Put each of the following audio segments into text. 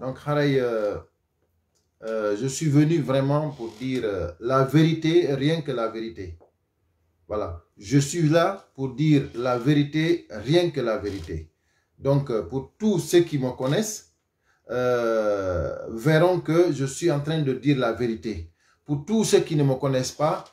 Donc, euh, euh, je suis venu vraiment pour dire euh, la vérité, rien que la vérité. Voilà. Je suis là pour dire la vérité, rien que la vérité. Donc, pour tous ceux qui me connaissent, verront que je suis en train de dire la vérité. Pour tous ceux qui ne me connaissent pas,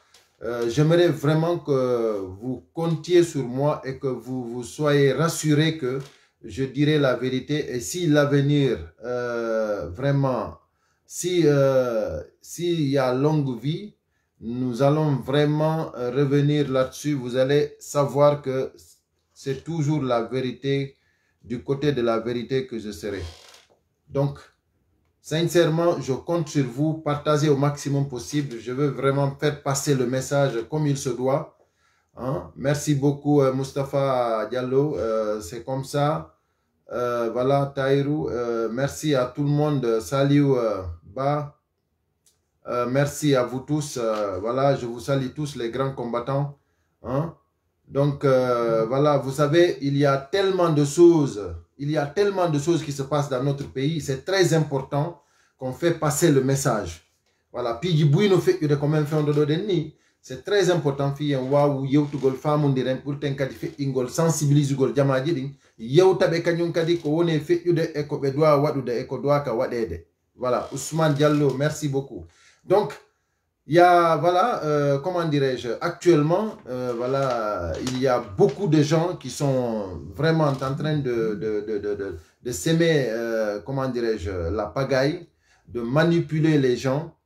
j'aimerais vraiment que vous comptiez sur moi et que vous, vous soyez rassurés que je dirai la vérité. Et si l'avenir, euh, vraiment, si euh, s'il y a longue vie, nous allons vraiment euh, revenir là-dessus. Vous allez savoir que c'est toujours la vérité, du côté de la vérité que je serai. Donc, sincèrement, je compte sur vous. Partagez au maximum possible. Je veux vraiment faire passer le message comme il se doit. Hein? Merci beaucoup, euh, Mustapha Diallo. Euh, c'est comme ça. Euh, voilà, Taïrou. merci à tout le monde. Salut, Ba. merci à vous tous. voilà, je vous salue tous, les grands combattants. Hein? Donc, voilà, vous savez, il y a tellement de choses. Il y a tellement de choses qui se passent dans notre pays. C'est très important qu'on fait passer le message. Voilà. Puis, il y quand même fait un dodo de c'est très important fiyen wawu yewtugol faamodiren ɓur ten kadi feƴƴingol sensibilisugol jamaji jamaaji yewta ɓe kañum kadi ko woni feƴƴude e ko ɓe dowa waɗude e ko dowa ka waɗede voilà ousmane diallo merci beaucoup donc il y a voilà euh, comment dirais-je actuellement euh, voilà il y a beaucoup de gens qui sont vraiment en train de, de, de, de, de semer euh, comment dirais-je la pagaille de manipuler les gens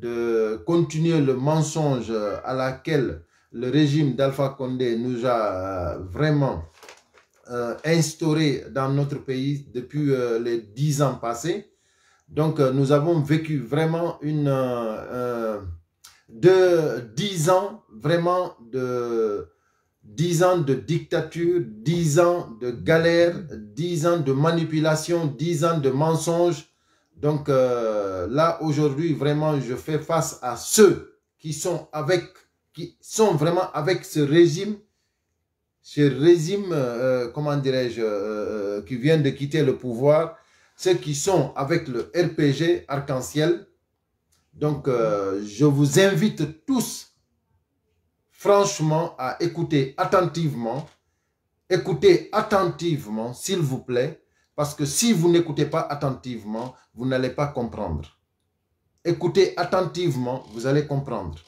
de continuer le mensonge à laquelle le régime d'Alpha Condé nous a euh, vraiment euh, instauré dans notre pays depuis euh, les dix ans passés. Donc, nous avons vécu vraiment une, de dix ans, vraiment de dix ans de dictature, dix ans de galère, dix ans de manipulation, dix ans de mensonges, donc euh, là, aujourd'hui, vraiment, je fais face à ceux qui sont avec, qui sont vraiment avec ce régime, ce régime, euh, euh, comment dirais-je, qui vient de quitter le pouvoir, ceux qui sont avec le RPG arc-en-ciel. Donc, je vous invite tous, franchement, à écouter attentivement, écoutez attentivement, s'il vous plaît, parce que si vous n'écoutez pas attentivement, vous n'allez pas comprendre. Écoutez attentivement, vous allez comprendre.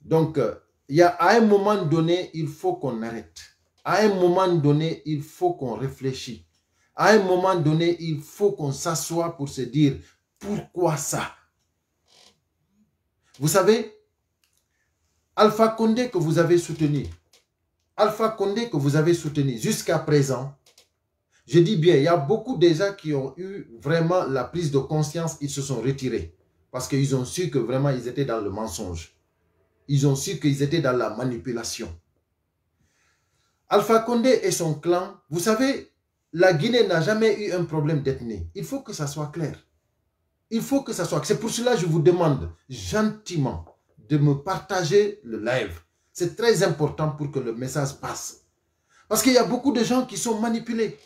Donc, euh, il y a, à un moment donné, il faut qu'on arrête. À un moment donné, il faut qu'on réfléchisse. À un moment donné, il faut qu'on s'assoie pour se dire, pourquoi ça Vous savez, Alpha Condé que vous avez soutenu, Alpha Condé que vous avez soutenu jusqu'à présent, je dis bien, il y a beaucoup de gens qui ont eu vraiment la prise de conscience, ils se sont retirés. Parce qu'ils ont su que vraiment ils étaient dans le mensonge. Ils ont su qu'ils étaient dans la manipulation. Alpha Condé et son clan, vous savez, la Guinée n'a jamais eu un problème d'ethnie. Il faut que ça soit clair. Il faut que ça soit. C'est pour cela que je vous demande gentiment de me partager le live. C'est très important pour que le message passe. Parce qu'il y a beaucoup de gens qui sont manipulés.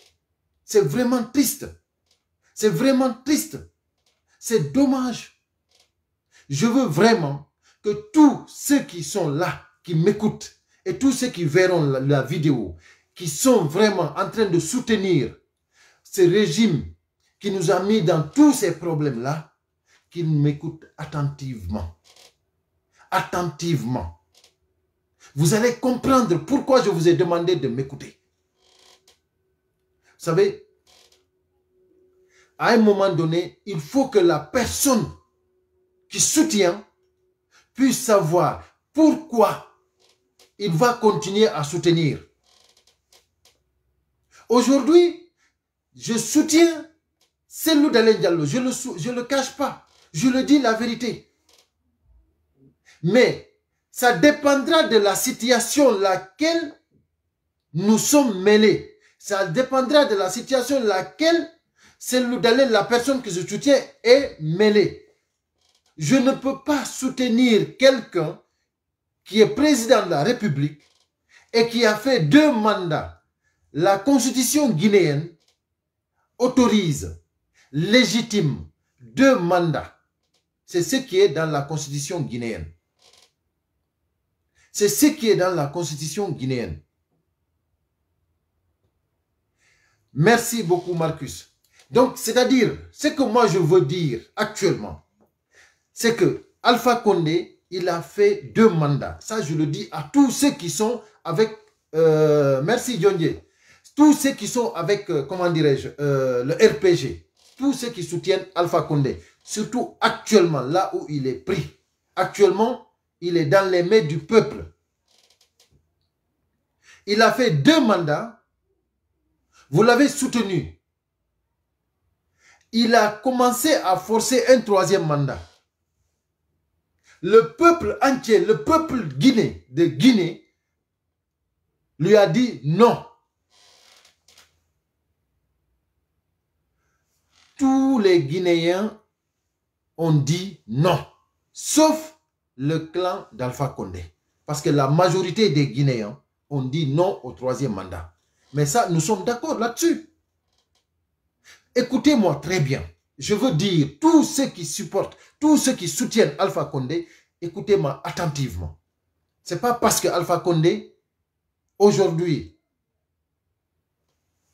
C'est vraiment triste. C'est vraiment triste. C'est dommage. Je veux vraiment que tous ceux qui sont là, qui m'écoutent, et tous ceux qui verront la, vidéo, qui sont vraiment en train de soutenir ce régime qui nous a mis dans tous ces problèmes-là, qu'ils m'écoutent attentivement. Attentivement. Vous allez comprendre pourquoi je vous ai demandé de m'écouter savez, à un moment donné, il faut que la personne qui soutient puisse savoir pourquoi il va continuer à soutenir. Aujourd'hui, je soutiens celui d'Alain Diallo. Je ne le, je le cache pas. Je le dis la vérité. Mais ça dépendra de la situation laquelle nous sommes mêlés. Ça dépendra de la situation dans laquelle celle d'aller la personne que je soutiens est mêlée. Je ne peux pas soutenir quelqu'un qui est président de la République et qui a fait deux mandats. La constitution guinéenne autorise, légitime, deux mandats. C'est ce qui est dans la constitution guinéenne. C'est ce qui est dans la constitution guinéenne. Merci beaucoup, Marcus. Donc, c'est-à-dire, ce que moi je veux dire actuellement, c'est que Alpha Condé, il a fait deux mandats. Ça, je le dis à tous ceux qui sont avec... Euh, merci, Yonye. Tous ceux qui sont avec, euh, comment dirais-je, euh, le RPG. Tous ceux qui soutiennent Alpha Condé. Surtout actuellement, là où il est pris. Actuellement, il est dans les mains du peuple. Il a fait deux mandats vous l'avez soutenu. Il a commencé à forcer un troisième mandat. Le peuple entier, le peuple guinéen de Guinée, lui a dit non. Tous les Guinéens ont dit non, sauf le clan d'Alpha Condé. Parce que la majorité des Guinéens ont dit non au troisième mandat. Mais ça, nous sommes d'accord là-dessus. Écoutez-moi très bien. Je veux dire, tous ceux qui supportent, tous ceux qui soutiennent Alpha Condé, écoutez-moi attentivement. Ce n'est pas parce que Alpha Condé, aujourd'hui,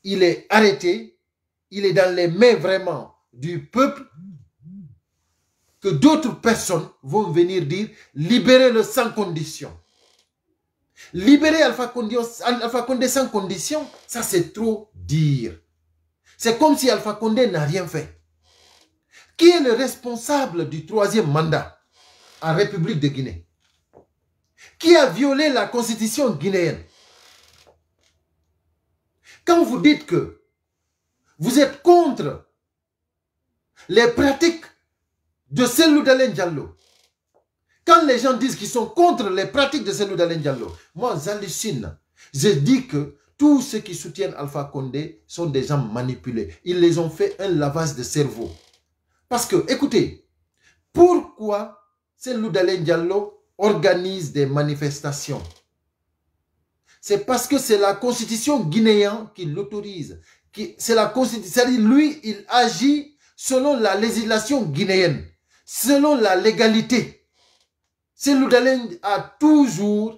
il est arrêté, il est dans les mains vraiment du peuple, que d'autres personnes vont venir dire, libérez-le sans condition. Libérer Alpha Condé, sans condition, ça c'est trop dire. C'est comme si Alpha Condé n'a rien fait. Qui est le responsable du troisième mandat en République de Guinée Qui a violé la constitution guinéenne Quand vous dites que vous êtes contre les pratiques de Selou Diallo, quand les gens disent qu'ils sont contre les pratiques de Seydou Dalen Diallo, moi j'hallucine. Je dis que tous ceux qui soutiennent Alpha Condé sont des gens manipulés. Ils les ont fait un lavage de cerveau. Parce que, écoutez, pourquoi Seydou d'Alen Diallo organise des manifestations c'est parce que c'est la constitution guinéenne qui l'autorise. C'est la constitution. C'est-à-dire, Lui, il agit selon la législation guinéenne, selon la légalité. Seloudalen a toujours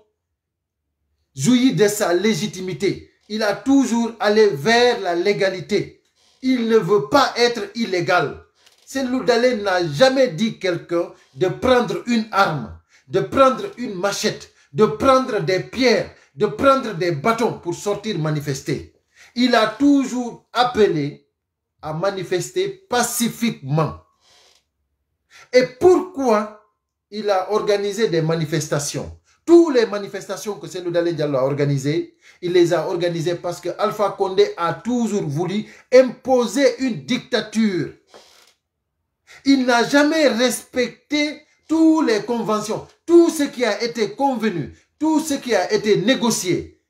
joui de sa légitimité. Il a toujours allé vers la légalité. Il ne veut pas être illégal. Seloudalen n'a jamais dit quelqu'un de prendre une arme, de prendre une machette, de prendre des pierres, de prendre des bâtons pour sortir manifester. Il a toujours appelé à manifester pacifiquement. Et pourquoi il a organisé des manifestations. Toutes les manifestations que le Dalé Diallo a organisées, il les a organisées parce que Alpha Condé a toujours voulu imposer une dictature. Il n'a jamais respecté toutes les conventions, tout ce qui a été convenu, tout ce qui a été négocié.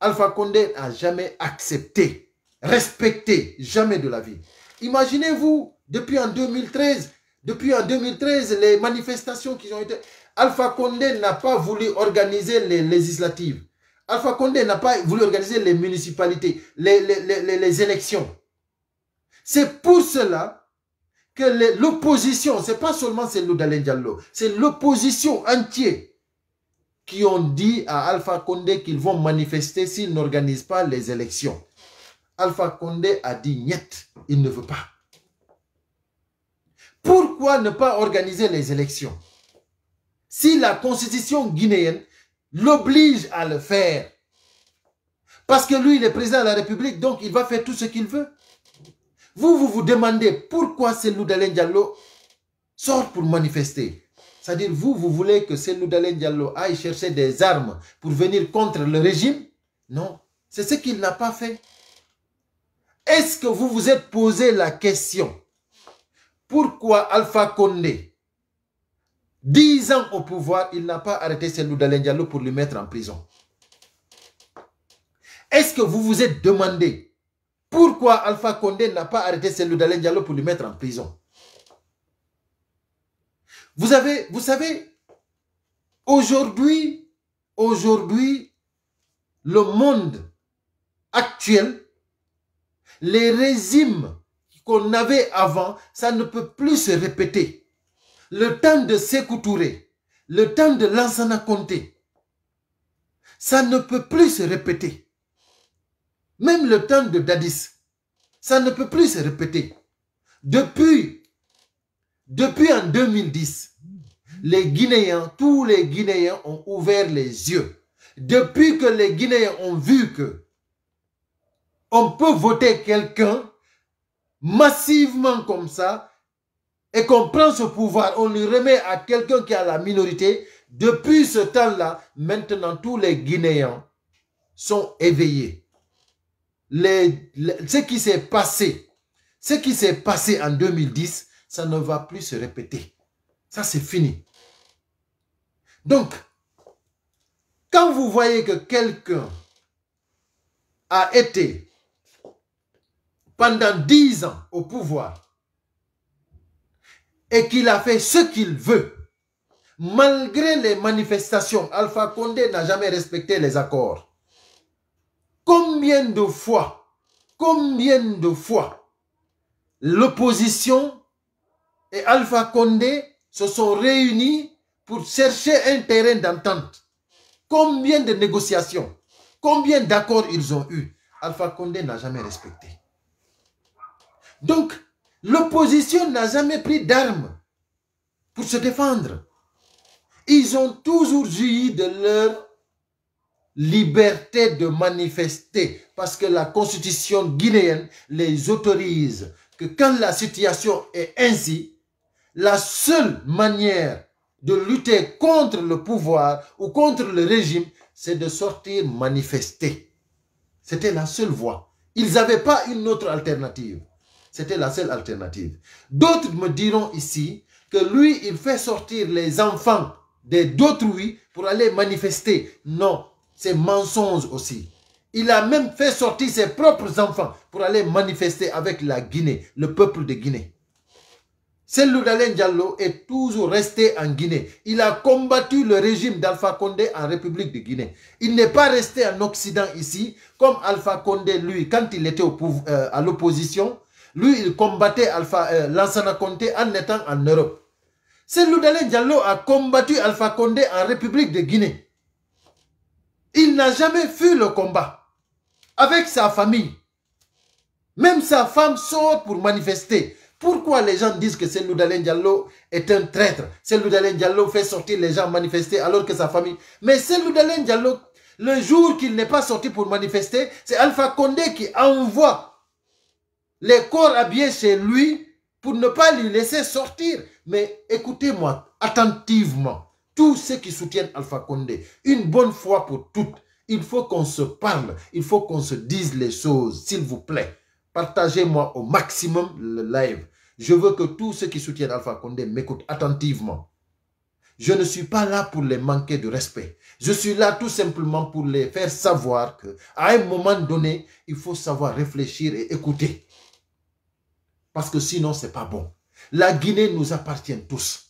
Alpha Condé n'a jamais accepté, respecté, jamais de la vie. Imaginez-vous, depuis en 2013, depuis en 2013, les manifestations qui ont été... Alpha Condé n'a pas voulu organiser les législatives. Alpha Condé n'a pas voulu organiser les municipalités, les, élections. C'est pour cela que l'opposition, ce n'est pas seulement celle d'Alain Diallo, c'est l'opposition entière qui ont dit à Alpha Condé qu'ils vont manifester s'ils n'organisent pas les élections. Alpha Condé a dit niet, il ne veut pas. Pourquoi ne pas organiser les élections Si la constitution guinéenne l'oblige à le faire. Parce que lui, il est président de la République, donc il va faire tout ce qu'il veut. Vous, vous vous demandez pourquoi Selou Dalen Diallo sort pour manifester. C'est-à-dire, vous, vous voulez que Selou Dalen Diallo aille chercher des armes pour venir contre le régime Non, c'est ce qu'il n'a pas fait. Est-ce que vous vous êtes posé la question pourquoi Alpha Condé, 10 ans au pouvoir, il n'a pas arrêté Selou Diallo pour le mettre en prison Est-ce que vous vous êtes demandé pourquoi Alpha Condé n'a pas arrêté Selou Diallo pour le mettre en prison vous, avez, vous savez, aujourd'hui, aujourd'hui, le monde actuel, les régimes qu'on avait avant, ça ne peut plus se répéter. Le temps de Sekou le temps de Lansana Conté, ça ne peut plus se répéter. Même le temps de Dadis, ça ne peut plus se répéter. Depuis, depuis en 2010, les Guinéens, tous les Guinéens ont ouvert les yeux. Depuis que les Guinéens ont vu que on peut voter quelqu'un massivement comme ça et qu'on prend ce pouvoir, on le remet à quelqu'un qui a la minorité, depuis ce temps-là, maintenant tous les Guinéens sont éveillés. ce qui s'est passé, ce qui s'est passé en 2010, ça ne va plus se répéter. Ça, c'est fini. Donc, quand vous voyez que quelqu'un a été pendant dix ans au pouvoir et qu'il a fait ce qu'il veut, malgré les manifestations, Alpha Condé n'a jamais respecté les accords. Combien de fois, combien de fois l'opposition et Alpha Condé se sont réunis pour chercher un terrain d'entente. Combien de négociations, combien d'accords ils ont eu Alpha Condé n'a jamais respecté. Donc, l'opposition n'a jamais pris d'armes pour se défendre. Ils ont toujours joui de leur liberté de manifester parce que la constitution guinéenne les autorise que quand la situation est ainsi, la seule manière de lutter contre le pouvoir ou contre le régime, c'est de sortir manifester. C'était la seule voie. Ils n'avaient pas une autre alternative. C'était la seule alternative. D'autres me diront ici que lui, il fait sortir les enfants d'autrui pour aller manifester. Non, c'est mensonge aussi. Il a même fait sortir ses propres enfants pour aller manifester avec la Guinée, le peuple de Guinée. Seloudalen Diallo est toujours resté en Guinée. Il a combattu le régime d'Alpha Condé en République de Guinée. Il n'est pas resté en Occident ici, comme Alpha Condé, lui, quand il était au, euh, à l'opposition, lui, il combattait Alpha, euh, Lansana en étant en Europe. Cellou Diallo a combattu Alpha Condé en République de Guinée. Il n'a jamais fui le combat avec sa famille. Même sa femme sort pour manifester. Pourquoi les gens disent que Cellou Diallo est un traître Cellou Diallo fait sortir les gens manifester alors que sa famille... Mais Cellou Diallo, le jour qu'il n'est pas sorti pour manifester, c'est Alpha Condé qui envoie les corps habillés chez lui pour ne pas lui laisser sortir. Mais écoutez-moi attentivement, tous ceux qui soutiennent Alpha Condé, une bonne fois pour toutes, il faut qu'on se parle, il faut qu'on se dise les choses, s'il vous plaît. Partagez-moi au maximum le live. Je veux que tous ceux qui soutiennent Alpha Condé m'écoutent attentivement. Je ne suis pas là pour les manquer de respect. Je suis là tout simplement pour les faire savoir que, à un moment donné, il faut savoir réfléchir et écouter. Parce que sinon, ce n'est pas bon. La Guinée nous appartient tous.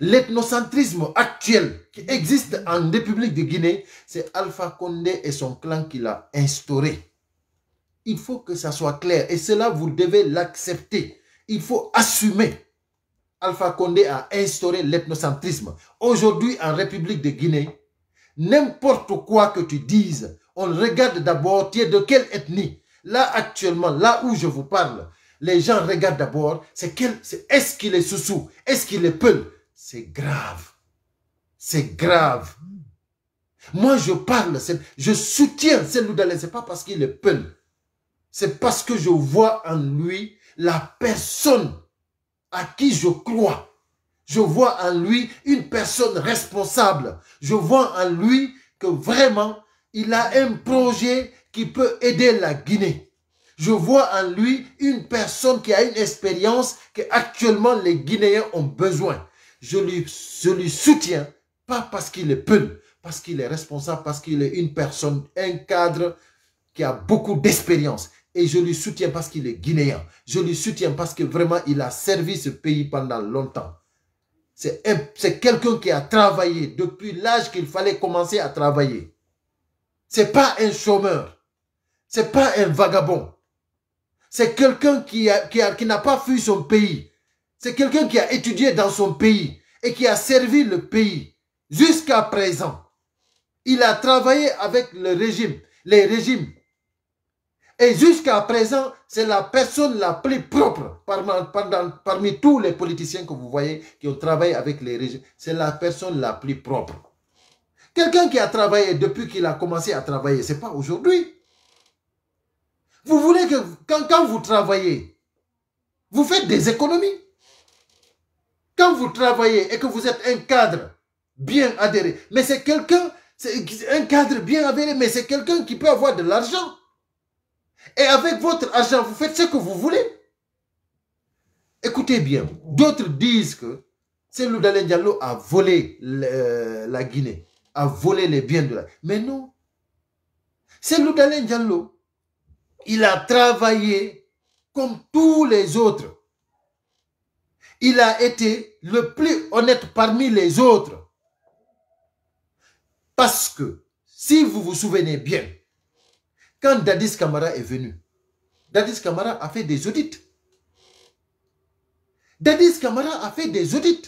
L'ethnocentrisme actuel qui existe en République de Guinée, c'est Alpha Condé et son clan qui l'a instauré. Il faut que ça soit clair et cela, vous devez l'accepter. Il faut assumer. Alpha Condé a instauré l'ethnocentrisme. Aujourd'hui, en République de Guinée, n'importe quoi que tu dises, on regarde d'abord, tu es de quelle ethnie. Là, actuellement, là où je vous parle, les gens regardent d'abord, c'est est-ce qu'il est sous-sous, est-ce qu'il est peul C'est grave. C'est grave. Moi, je parle, je soutiens Ce n'est pas parce qu'il est peul. C'est parce que je vois en lui la personne à qui je crois. Je vois en lui une personne responsable. Je vois en lui que vraiment, il a un projet qui peut aider la Guinée. Je vois en lui une personne qui a une expérience que actuellement les Guinéens ont besoin. Je lui, je lui soutiens, pas parce qu'il est peu, parce qu'il est responsable, parce qu'il est une personne, un cadre qui a beaucoup d'expérience. Et je lui soutiens parce qu'il est guinéen. Je lui soutiens parce que vraiment, il a servi ce pays pendant longtemps. C'est quelqu'un qui a travaillé depuis l'âge qu'il fallait commencer à travailler. Ce n'est pas un chômeur. Ce n'est pas un vagabond. C'est quelqu'un qui, qui, n'a pas fui son pays. C'est quelqu'un qui a étudié dans son pays et qui a servi le pays jusqu'à présent. Il a travaillé avec le régime, les régimes. Et jusqu'à présent, c'est la personne la plus propre parmi, parmi, tous les politiciens que vous voyez qui ont travaillé avec les régimes. C'est la personne la plus propre. Quelqu'un qui a travaillé depuis qu'il a commencé à travailler, ce n'est pas aujourd'hui. Vous voulez que quand, vous travaillez, vous faites des économies. Quand vous travaillez et que vous êtes un cadre bien adhéré, mais c'est quelqu'un, un cadre bien adhéré, mais c'est quelqu'un qui peut avoir de l'argent. Et avec votre argent, vous faites ce que vous voulez. Écoutez bien, d'autres disent que c'est Cellou Diallo a volé euh, la Guinée, a volé les biens de la Mais non. c'est Diallo il a travaillé comme tous les autres. Il a été le plus honnête parmi les autres. Parce que, si vous vous souvenez bien, quand Dadis Kamara est venu, Dadis Kamara a fait des audits. Dadis Kamara a fait des audits.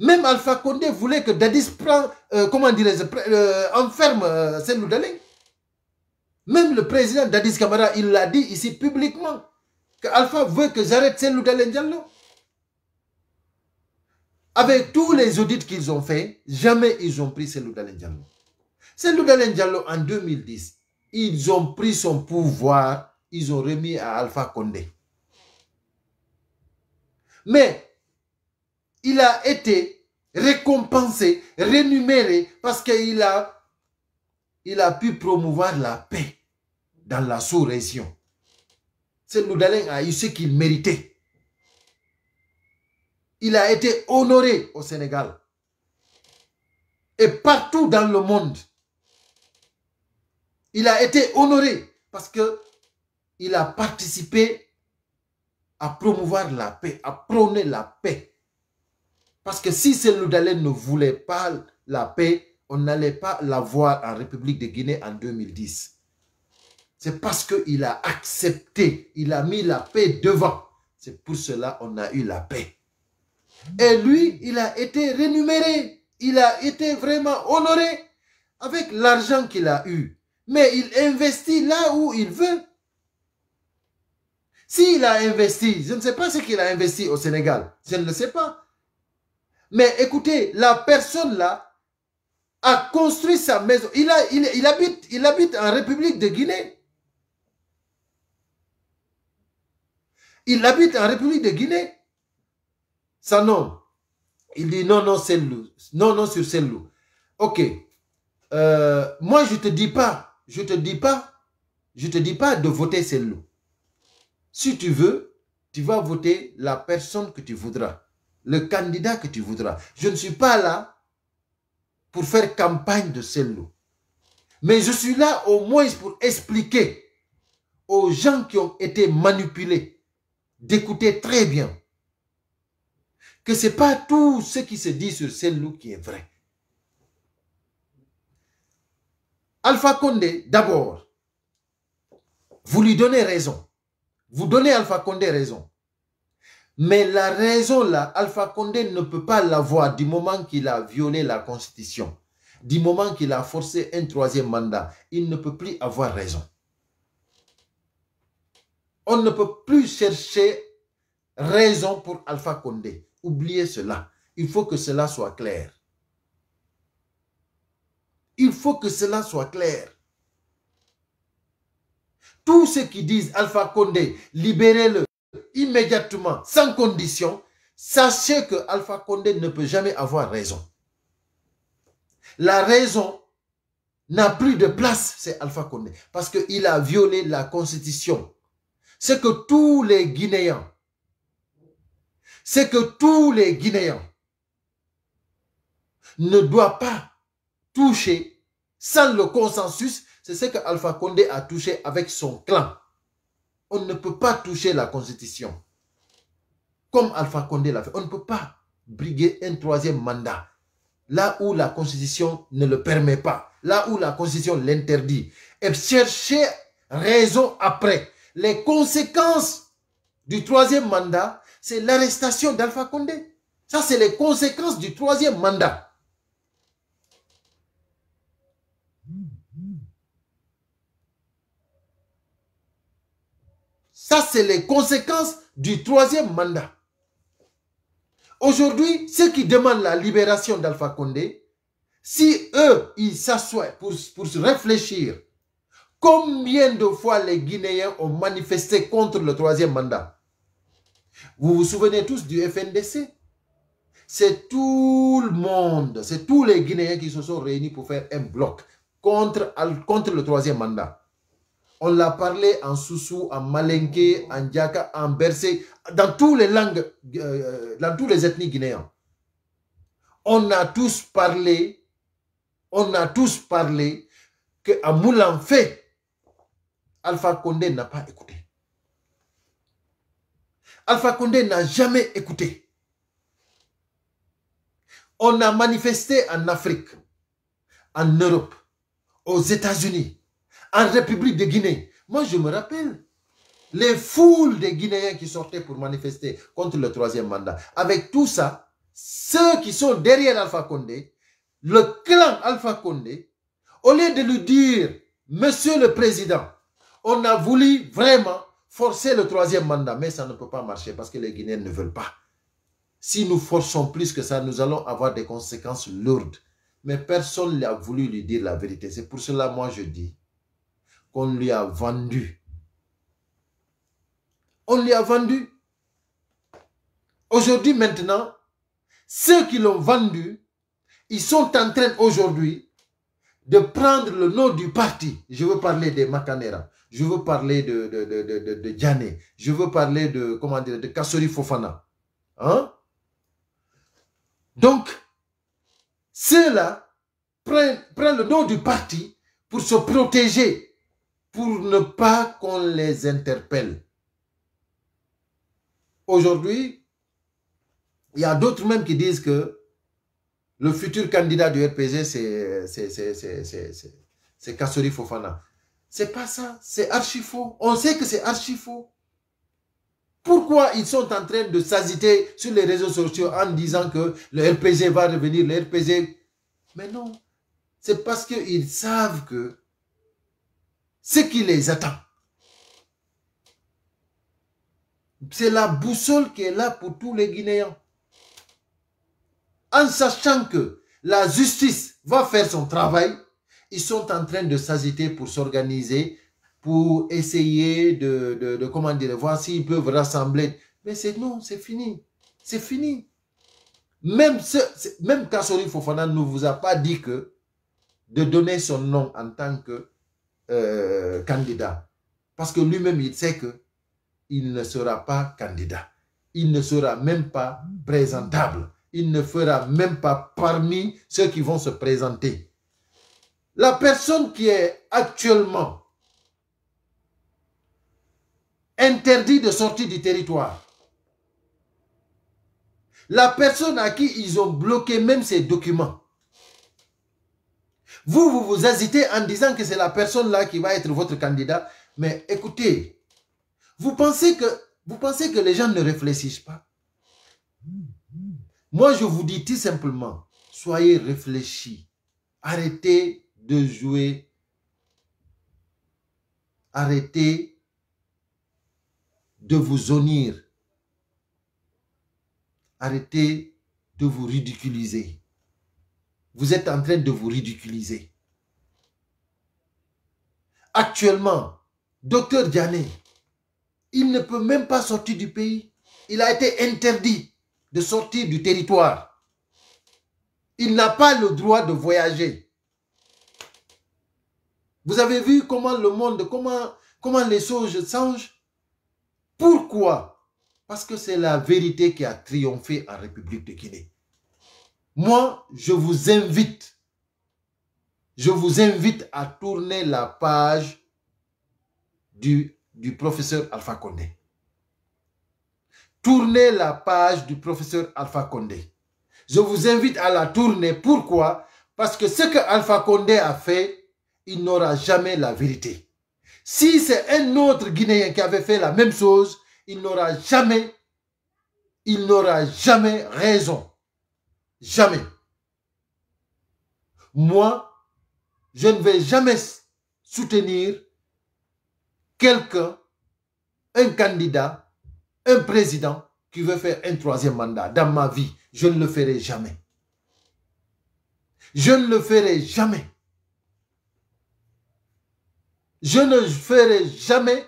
Même Alpha Condé voulait que Dadis prend, euh, comment dirais euh, enferme euh, Selou même le président Dadis Kamara, il l'a dit ici publiquement, que Alpha veut que j'arrête Dalen Diallo. Avec tous les audits qu'ils ont faits, jamais ils ont pris Dalen Diallo. Dalen Diallo, en 2010, ils ont pris son pouvoir, ils ont remis à Alpha Condé. Mais il a été récompensé, rémunéré, parce qu'il a il a pu promouvoir la paix dans la sous-région. C'est Noudalen a eu ce qu'il méritait. Il a été honoré au Sénégal. Et partout dans le monde, il a été honoré parce que il a participé à promouvoir la paix, à prôner la paix. Parce que si Seloudalen ne voulait pas la paix, on n'allait pas l'avoir en République de Guinée en 2010. C'est parce qu'il a accepté, il a mis la paix devant. C'est pour cela qu'on a eu la paix. Et lui, il a été rémunéré, il a été vraiment honoré avec l'argent qu'il a eu. Mais il investit là où il veut. S'il a investi, je ne sais pas ce qu'il a investi au Sénégal, je ne le sais pas. Mais écoutez, la personne là, a construit sa maison. Il, a, il, habite, il habite en République de Guinée. Il habite en République de Guinée. Ça non. Il dit non, non, c'est loup. Non, non, sur c'est loup. Ok. Euh, moi, je ne te dis pas, je te dis pas, je te dis pas de voter c'est loup. Si tu veux, tu vas voter la personne que tu voudras, le candidat que tu voudras. Je ne suis pas là pour faire campagne de ce lots. Mais je suis là au moins pour expliquer aux gens qui ont été manipulés d'écouter très bien que ce n'est pas tout ce qui se dit sur ce loup qui est vrai. Alpha Condé, d'abord, vous lui donnez raison. Vous donnez Alpha Condé raison. Mais la raison là, Alpha Condé ne peut pas l'avoir du moment qu'il a violé la Constitution, du moment qu'il a forcé un troisième mandat. Il ne peut plus avoir raison. On ne peut plus chercher raison pour Alpha Condé. Oubliez cela. Il faut que cela soit clair. Il faut que cela soit clair. Tous ceux qui disent Alpha Condé, libérez-le, immédiatement, sans condition, sachez que Alpha Condé ne peut jamais avoir raison. La raison n'a plus de place, c'est Alpha Condé, parce qu'il a violé la constitution. C'est que tous les Guinéens, c'est que tous les Guinéens ne doivent pas toucher sans le consensus, c'est ce que Alpha Condé a touché avec son clan on ne peut pas toucher la Constitution. Comme Alpha Condé l'a fait, on ne peut pas briguer un troisième mandat. Là où la Constitution ne le permet pas, là où la Constitution l'interdit. Et chercher raison après. Les conséquences du troisième mandat, c'est l'arrestation d'Alpha Condé. Ça, c'est les conséquences du troisième mandat. Ça, c'est les conséquences du troisième mandat. Aujourd'hui, ceux qui demandent la libération d'Alpha Condé, si eux, ils s'assoient pour, se réfléchir, combien de fois les Guinéens ont manifesté contre le troisième mandat Vous vous souvenez tous du FNDC C'est tout le monde, c'est tous les Guinéens qui se sont réunis pour faire un bloc contre, contre le troisième mandat. On l'a parlé en Soussou, en Malenke, en Diaka, en bercé, dans toutes les langues, euh, dans toutes les ethnies guinéennes. On a tous parlé, on a tous parlé qu'à fait. Alpha Condé n'a pas écouté. Alpha Condé n'a jamais écouté. On a manifesté en Afrique, en Europe, aux États-Unis, en République de Guinée. Moi, je me rappelle les foules des Guinéens qui sortaient pour manifester contre le troisième mandat. Avec tout ça, ceux qui sont derrière Alpha Condé, le clan Alpha Condé, au lieu de lui dire, Monsieur le Président, on a voulu vraiment forcer le troisième mandat, mais ça ne peut pas marcher parce que les Guinéens ne veulent pas. Si nous forçons plus que ça, nous allons avoir des conséquences lourdes. Mais personne n'a voulu lui dire la vérité. C'est pour cela, moi, je dis, qu'on lui a vendu. On lui a vendu. Aujourd'hui, maintenant, ceux qui l'ont vendu, ils sont en train aujourd'hui de prendre le nom du parti. Je veux parler de Macanera, je veux parler de, de, de, de, de Djane, je veux parler de, comment dire, de Kassori Fofana. Hein? Donc, ceux-là prennent, prennent le nom du parti pour se protéger pour ne pas qu'on les interpelle. Aujourd'hui, il y a d'autres même qui disent que le futur candidat du RPG, c'est Kassori Fofana. C'est pas ça, c'est archi faux. On sait que c'est archi faux. Pourquoi ils sont en train de s'agiter sur les réseaux sociaux en disant que le RPG va revenir, le RPG... Mais non, c'est parce qu'ils savent que ce qui les attend. C'est la boussole qui est là pour tous les Guinéens. En sachant que la justice va faire son travail, ils sont en train de s'agiter pour s'organiser, pour essayer de, de, comment dire, voir s'ils peuvent rassembler. Mais c'est non, c'est fini. C'est fini. Même, même Kassori Fofana ne vous a pas dit que de donner son nom en tant que euh, candidat. Parce que lui-même, il sait que il ne sera pas candidat. Il ne sera même pas présentable. Il ne fera même pas parmi ceux qui vont se présenter. La personne qui est actuellement interdit de sortir du territoire, la personne à qui ils ont bloqué même ses documents, vous, vous vous hésitez en disant que c'est la personne-là qui va être votre candidat. Mais écoutez, vous pensez que, vous pensez que les gens ne réfléchissent pas. Moi, je vous dis tout simplement, soyez réfléchis. Arrêtez de jouer. Arrêtez de vous zonir, Arrêtez de vous ridiculiser vous êtes en train de vous ridiculiser. Actuellement, docteur Diané, il ne peut même pas sortir du pays. Il a été interdit de sortir du territoire. Il n'a pas le droit de voyager. Vous avez vu comment le monde, comment, comment les choses changent Pourquoi Parce que c'est la vérité qui a triomphé en République de Guinée. Moi, je vous invite, je vous invite à tourner la page du, du professeur Alpha Condé. Tournez la page du professeur Alpha Condé. Je vous invite à la tourner. Pourquoi Parce que ce que Alpha Condé a fait, il n'aura jamais la vérité. Si c'est un autre Guinéen qui avait fait la même chose, il n'aura jamais, il n'aura jamais raison. Jamais. Moi, je ne vais jamais soutenir quelqu'un, un candidat, un président qui veut faire un troisième mandat dans ma vie. Je ne le ferai jamais. Je ne le ferai jamais. Je ne ferai jamais,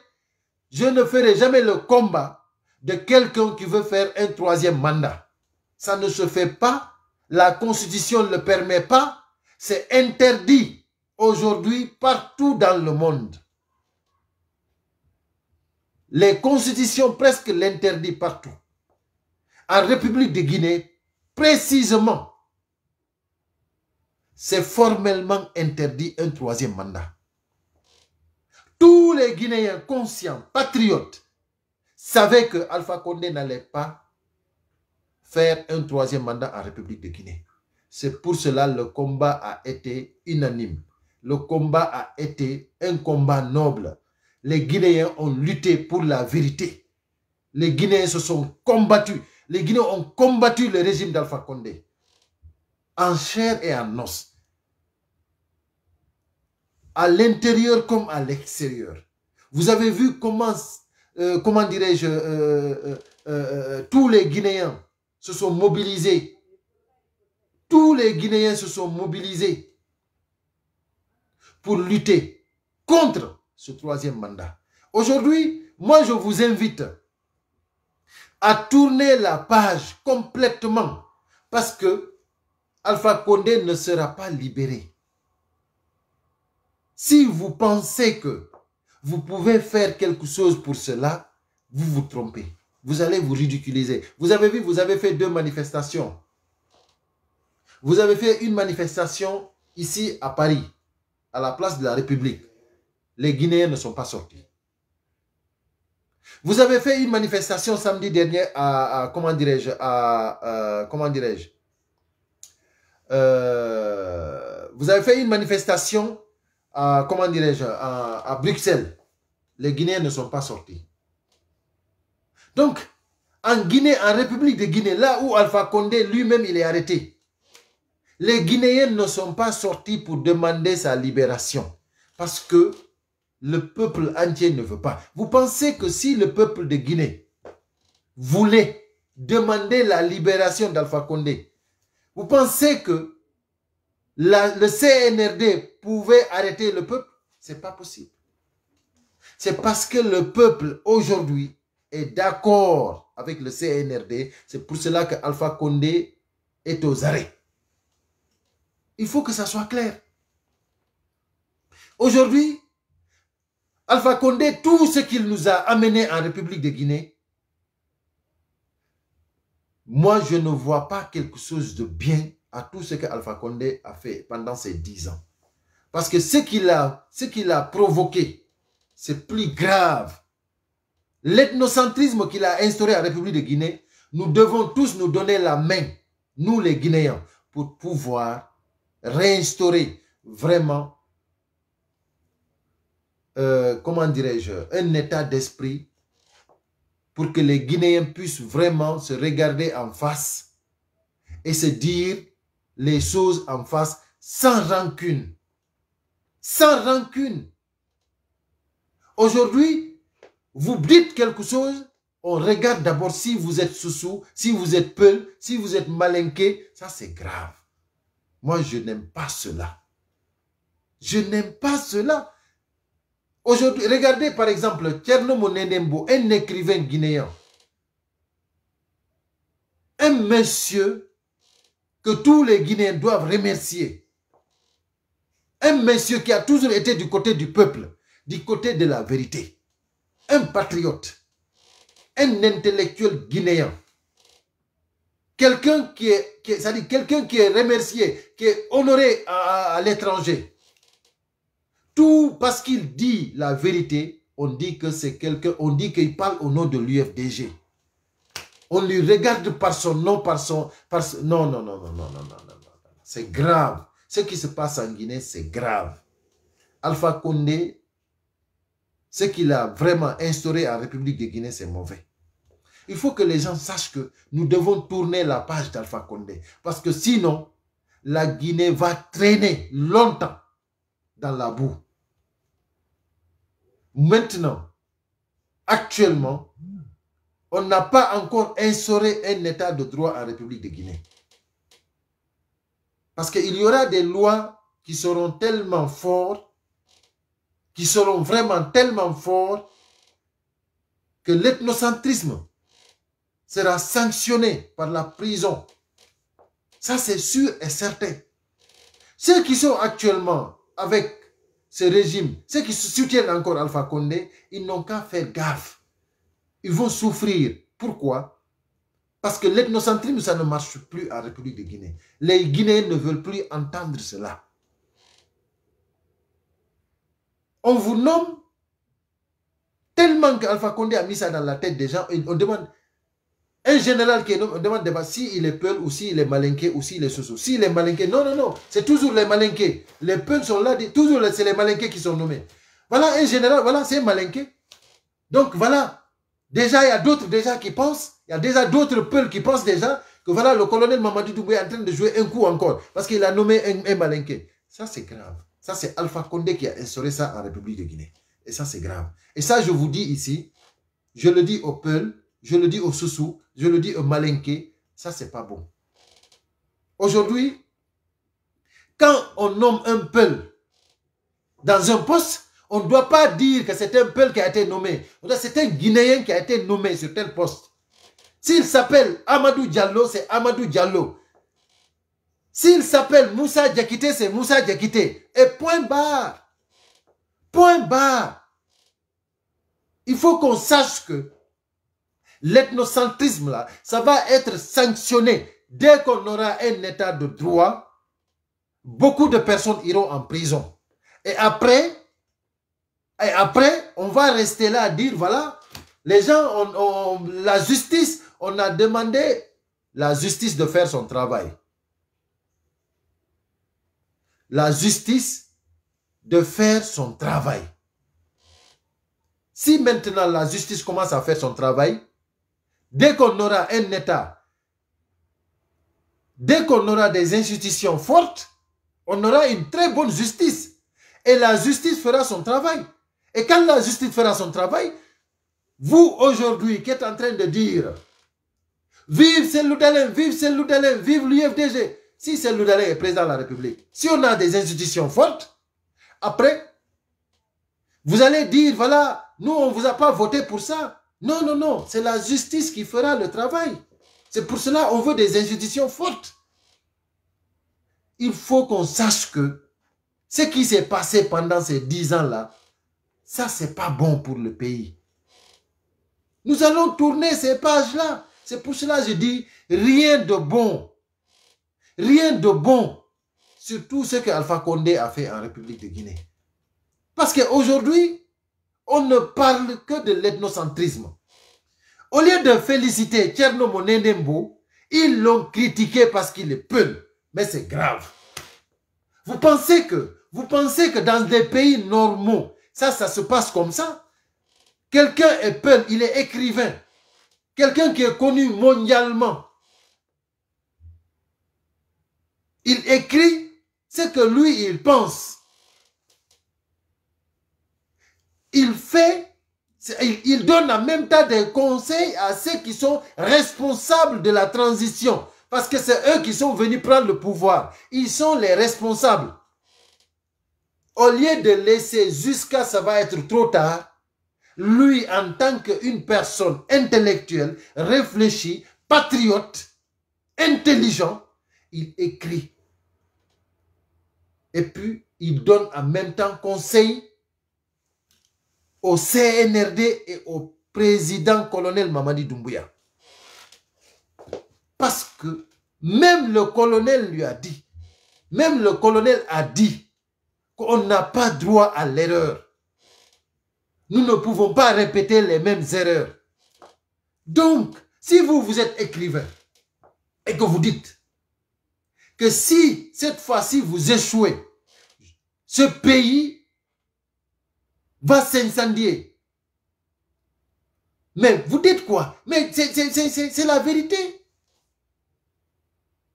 je ne ferai jamais le combat de quelqu'un qui veut faire un troisième mandat. Ça ne se fait pas la Constitution ne le permet pas, c'est interdit aujourd'hui partout dans le monde. Les constitutions presque l'interdit partout. En République de Guinée, précisément, c'est formellement interdit un troisième mandat. Tous les Guinéens conscients, patriotes, savaient que Alpha Condé n'allait pas faire un troisième mandat en République de Guinée. C'est pour cela que le combat a été unanime. Le combat a été un combat noble. Les Guinéens ont lutté pour la vérité. Les Guinéens se sont combattus. Les Guinéens ont combattu le régime d'Alpha Condé. En chair et en os. À l'intérieur comme à l'extérieur. Vous avez vu comment, euh, comment dirais-je, euh, euh, tous les Guinéens se sont mobilisés. Tous les Guinéens se sont mobilisés pour lutter contre ce troisième mandat. Aujourd'hui, moi, je vous invite à tourner la page complètement parce que Alpha Condé ne sera pas libéré. Si vous pensez que vous pouvez faire quelque chose pour cela, vous vous trompez. Vous allez vous ridiculiser. Vous avez vu, vous avez fait deux manifestations. Vous avez fait une manifestation ici à Paris, à la place de la République. Les Guinéens ne sont pas sortis. Vous avez fait une manifestation samedi dernier à, comment dirais-je, à, comment dirais-je, euh, vous avez fait une manifestation à, comment dirais-je, à Bruxelles. Les Guinéens ne sont pas sortis. Donc, en Guinée, en République de Guinée, là où Alpha Condé lui-même il est arrêté, les Guinéens ne sont pas sortis pour demander sa libération parce que le peuple entier ne veut pas. Vous pensez que si le peuple de Guinée voulait demander la libération d'Alpha Condé, vous pensez que le CNRD pouvait arrêter le peuple Ce n'est pas possible. C'est parce que le peuple aujourd'hui est d'accord avec le CNRD. C'est pour cela que Alpha Condé est aux arrêts. Il faut que ça soit clair. Aujourd'hui, Alpha Condé, tout ce qu'il nous a amené en République de Guinée, moi, je ne vois pas quelque chose de bien à tout ce que Alpha Condé a fait pendant ces dix ans. Parce que ce qu'il a, a provoqué, c'est plus grave L'ethnocentrisme qu'il a instauré la République de Guinée, nous devons tous nous donner la main, nous les Guinéens, pour pouvoir réinstaurer vraiment, euh, comment dirais-je, un état d'esprit pour que les Guinéens puissent vraiment se regarder en face et se dire les choses en face sans rancune. Sans rancune. Aujourd'hui, vous dites quelque chose, on regarde d'abord si vous êtes sous-sous, si vous êtes peul, si vous êtes malinqué. Ça, c'est grave. Moi, je n'aime pas cela. Je n'aime pas cela. Aujourd'hui, regardez par exemple Tcherno Monenembo, un écrivain guinéen. Un monsieur que tous les Guinéens doivent remercier. Un monsieur qui a toujours été du côté du peuple, du côté de la vérité un patriote, un intellectuel guinéen, quelqu'un qui est, qui est quelqu'un qui est remercié, qui est honoré à, l'étranger. Tout parce qu'il dit la vérité, on dit que c'est quelqu'un, on dit qu'il parle au nom de l'UFDG. On lui regarde par son nom, par son, non, non, non, non, non, non, non, non, non. c'est grave. Ce qui se passe en Guinée, c'est grave. Alpha Condé ce qu'il a vraiment instauré en République de Guinée, c'est mauvais. Il faut que les gens sachent que nous devons tourner la page d'Alpha Condé. Parce que sinon, la Guinée va traîner longtemps dans la boue. Maintenant, actuellement, on n'a pas encore instauré un état de droit en République de Guinée. Parce qu'il y aura des lois qui seront tellement fortes qui seront vraiment tellement forts que l'ethnocentrisme sera sanctionné par la prison. Ça, c'est sûr et certain. Ceux qui sont actuellement avec ce régime, ceux qui soutiennent encore Alpha Condé, ils n'ont qu'à faire gaffe. Ils vont souffrir. Pourquoi Parce que l'ethnocentrisme, ça ne marche plus en République de Guinée. Les Guinéens ne veulent plus entendre cela. on vous nomme tellement qu'Alpha Condé a mis ça dans la tête des gens. On demande un général qui est nommé, on demande s'il est Peul ou s'il est Malinqué ou s'il est sous S'il est Malinqué, non, non, non, c'est toujours les Malinqués. Les Peuls sont là, toujours c'est les Malinqués qui sont nommés. Voilà un général, voilà, c'est Malinqué. Donc voilà, déjà il y a d'autres déjà qui pensent, il y a déjà d'autres Peuls qui pensent déjà que voilà, le colonel Mamadou Douboué est en train de jouer un coup encore parce qu'il a nommé un, un Malinqué. Ça c'est grave. Ça, c'est Alpha Condé qui a instauré ça en République de Guinée. Et ça, c'est grave. Et ça, je vous dis ici, je le dis au Peul, je le dis au Soussou, je le dis au Malinké, ça, c'est pas bon. Aujourd'hui, quand on nomme un Peul dans un poste, on ne doit pas dire que c'est un Peul qui a été nommé. C'est un Guinéen qui a été nommé sur tel poste. S'il s'appelle Amadou Diallo, c'est Amadou Diallo. S'il s'appelle Moussa Diakité, c'est Moussa Diakité. Et point barre. Point barre. Il faut qu'on sache que l'ethnocentrisme, là, ça va être sanctionné. Dès qu'on aura un état de droit, beaucoup de personnes iront en prison. Et après, et après, on va rester là à dire, voilà, les gens, la justice, on a demandé la justice de faire son travail la justice de faire son travail. Si maintenant la justice commence à faire son travail, dès qu'on aura un État, dès qu'on aura des institutions fortes, on aura une très bonne justice. Et la justice fera son travail. Et quand la justice fera son travail, vous aujourd'hui qui êtes en train de dire Vive Seloudalem, vive Seloudalem, vive l'UFDG, si c'est qui est président de la République, si on a des institutions fortes, après, vous allez dire, voilà, nous, on ne vous a pas voté pour ça. Non, non, non, c'est la justice qui fera le travail. C'est pour cela qu'on veut des institutions fortes. Il faut qu'on sache que ce qui s'est passé pendant ces dix ans-là, ça, c'est pas bon pour le pays. Nous allons tourner ces pages-là. C'est pour cela que je dis, rien de bon rien de bon sur tout ce que Alpha Condé a fait en République de Guinée. Parce qu'aujourd'hui, on ne parle que de l'ethnocentrisme. Au lieu de féliciter Tcherno Monendembo, ils l'ont critiqué parce qu'il est peul. Mais c'est grave. Vous pensez que, vous pensez que dans des pays normaux, ça, ça se passe comme ça? Quelqu'un est peul, il est écrivain. Quelqu'un qui est connu mondialement, Il écrit ce que lui, il pense. Il fait, il, donne en même temps des conseils à ceux qui sont responsables de la transition. Parce que c'est eux qui sont venus prendre le pouvoir. Ils sont les responsables. Au lieu de laisser jusqu'à ça va être trop tard, lui, en tant qu'une personne intellectuelle, réfléchie, patriote, intelligent, il écrit et puis il donne en même temps conseil au CNRD et au président colonel Mamadi Doumbouya. Parce que même le colonel lui a dit, même le colonel a dit qu'on n'a pas droit à l'erreur. Nous ne pouvons pas répéter les mêmes erreurs. Donc, si vous, vous êtes écrivain et que vous dites que si cette fois-ci vous échouez, ce pays va s'incendier. Mais vous dites quoi Mais c'est la vérité.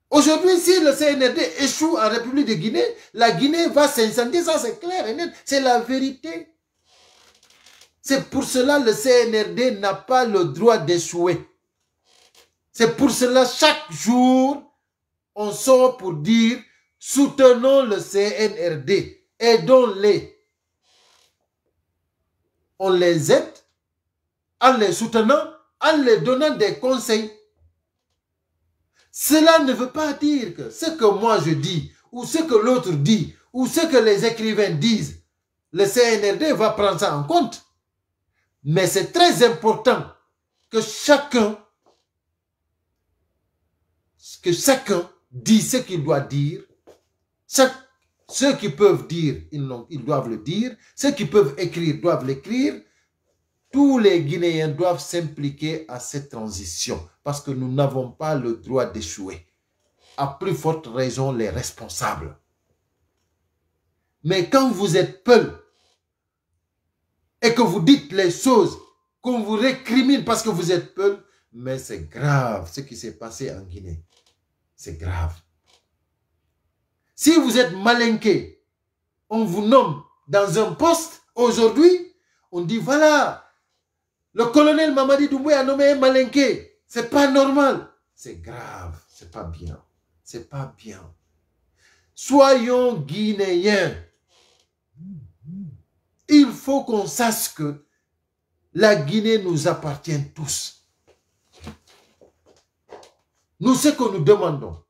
Aujourd'hui, si le CNRD échoue en République de Guinée, la Guinée va s'incendier, ça c'est clair et C'est la vérité. C'est pour cela que le CNRD n'a pas le droit d'échouer. C'est pour cela chaque jour, on sort pour dire soutenons le CNRD aidons-les. On les aide en les soutenant, en les donnant des conseils. Cela ne veut pas dire que ce que moi je dis, ou ce que l'autre dit, ou ce que les écrivains disent, le CNRD va prendre ça en compte. Mais c'est très important que chacun, que chacun dit ce qu'il doit dire. Chaque ceux qui peuvent dire, ils, doivent le dire. Ceux qui peuvent écrire doivent l'écrire. Tous les Guinéens doivent s'impliquer à cette transition parce que nous n'avons pas le droit d'échouer. À plus forte raison, les responsables. Mais quand vous êtes peul et que vous dites les choses, qu'on vous récrimine parce que vous êtes peul, mais c'est grave ce qui s'est passé en Guinée. C'est grave. Si vous êtes malinqué, on vous nomme dans un poste aujourd'hui, on dit voilà, le colonel Mamadi Doumboué a nommé un malinqué. C'est pas normal. C'est grave. C'est pas bien. C'est pas bien. Soyons guinéens. Il faut qu'on sache que la Guinée nous appartient tous. Nous, ce que nous demandons,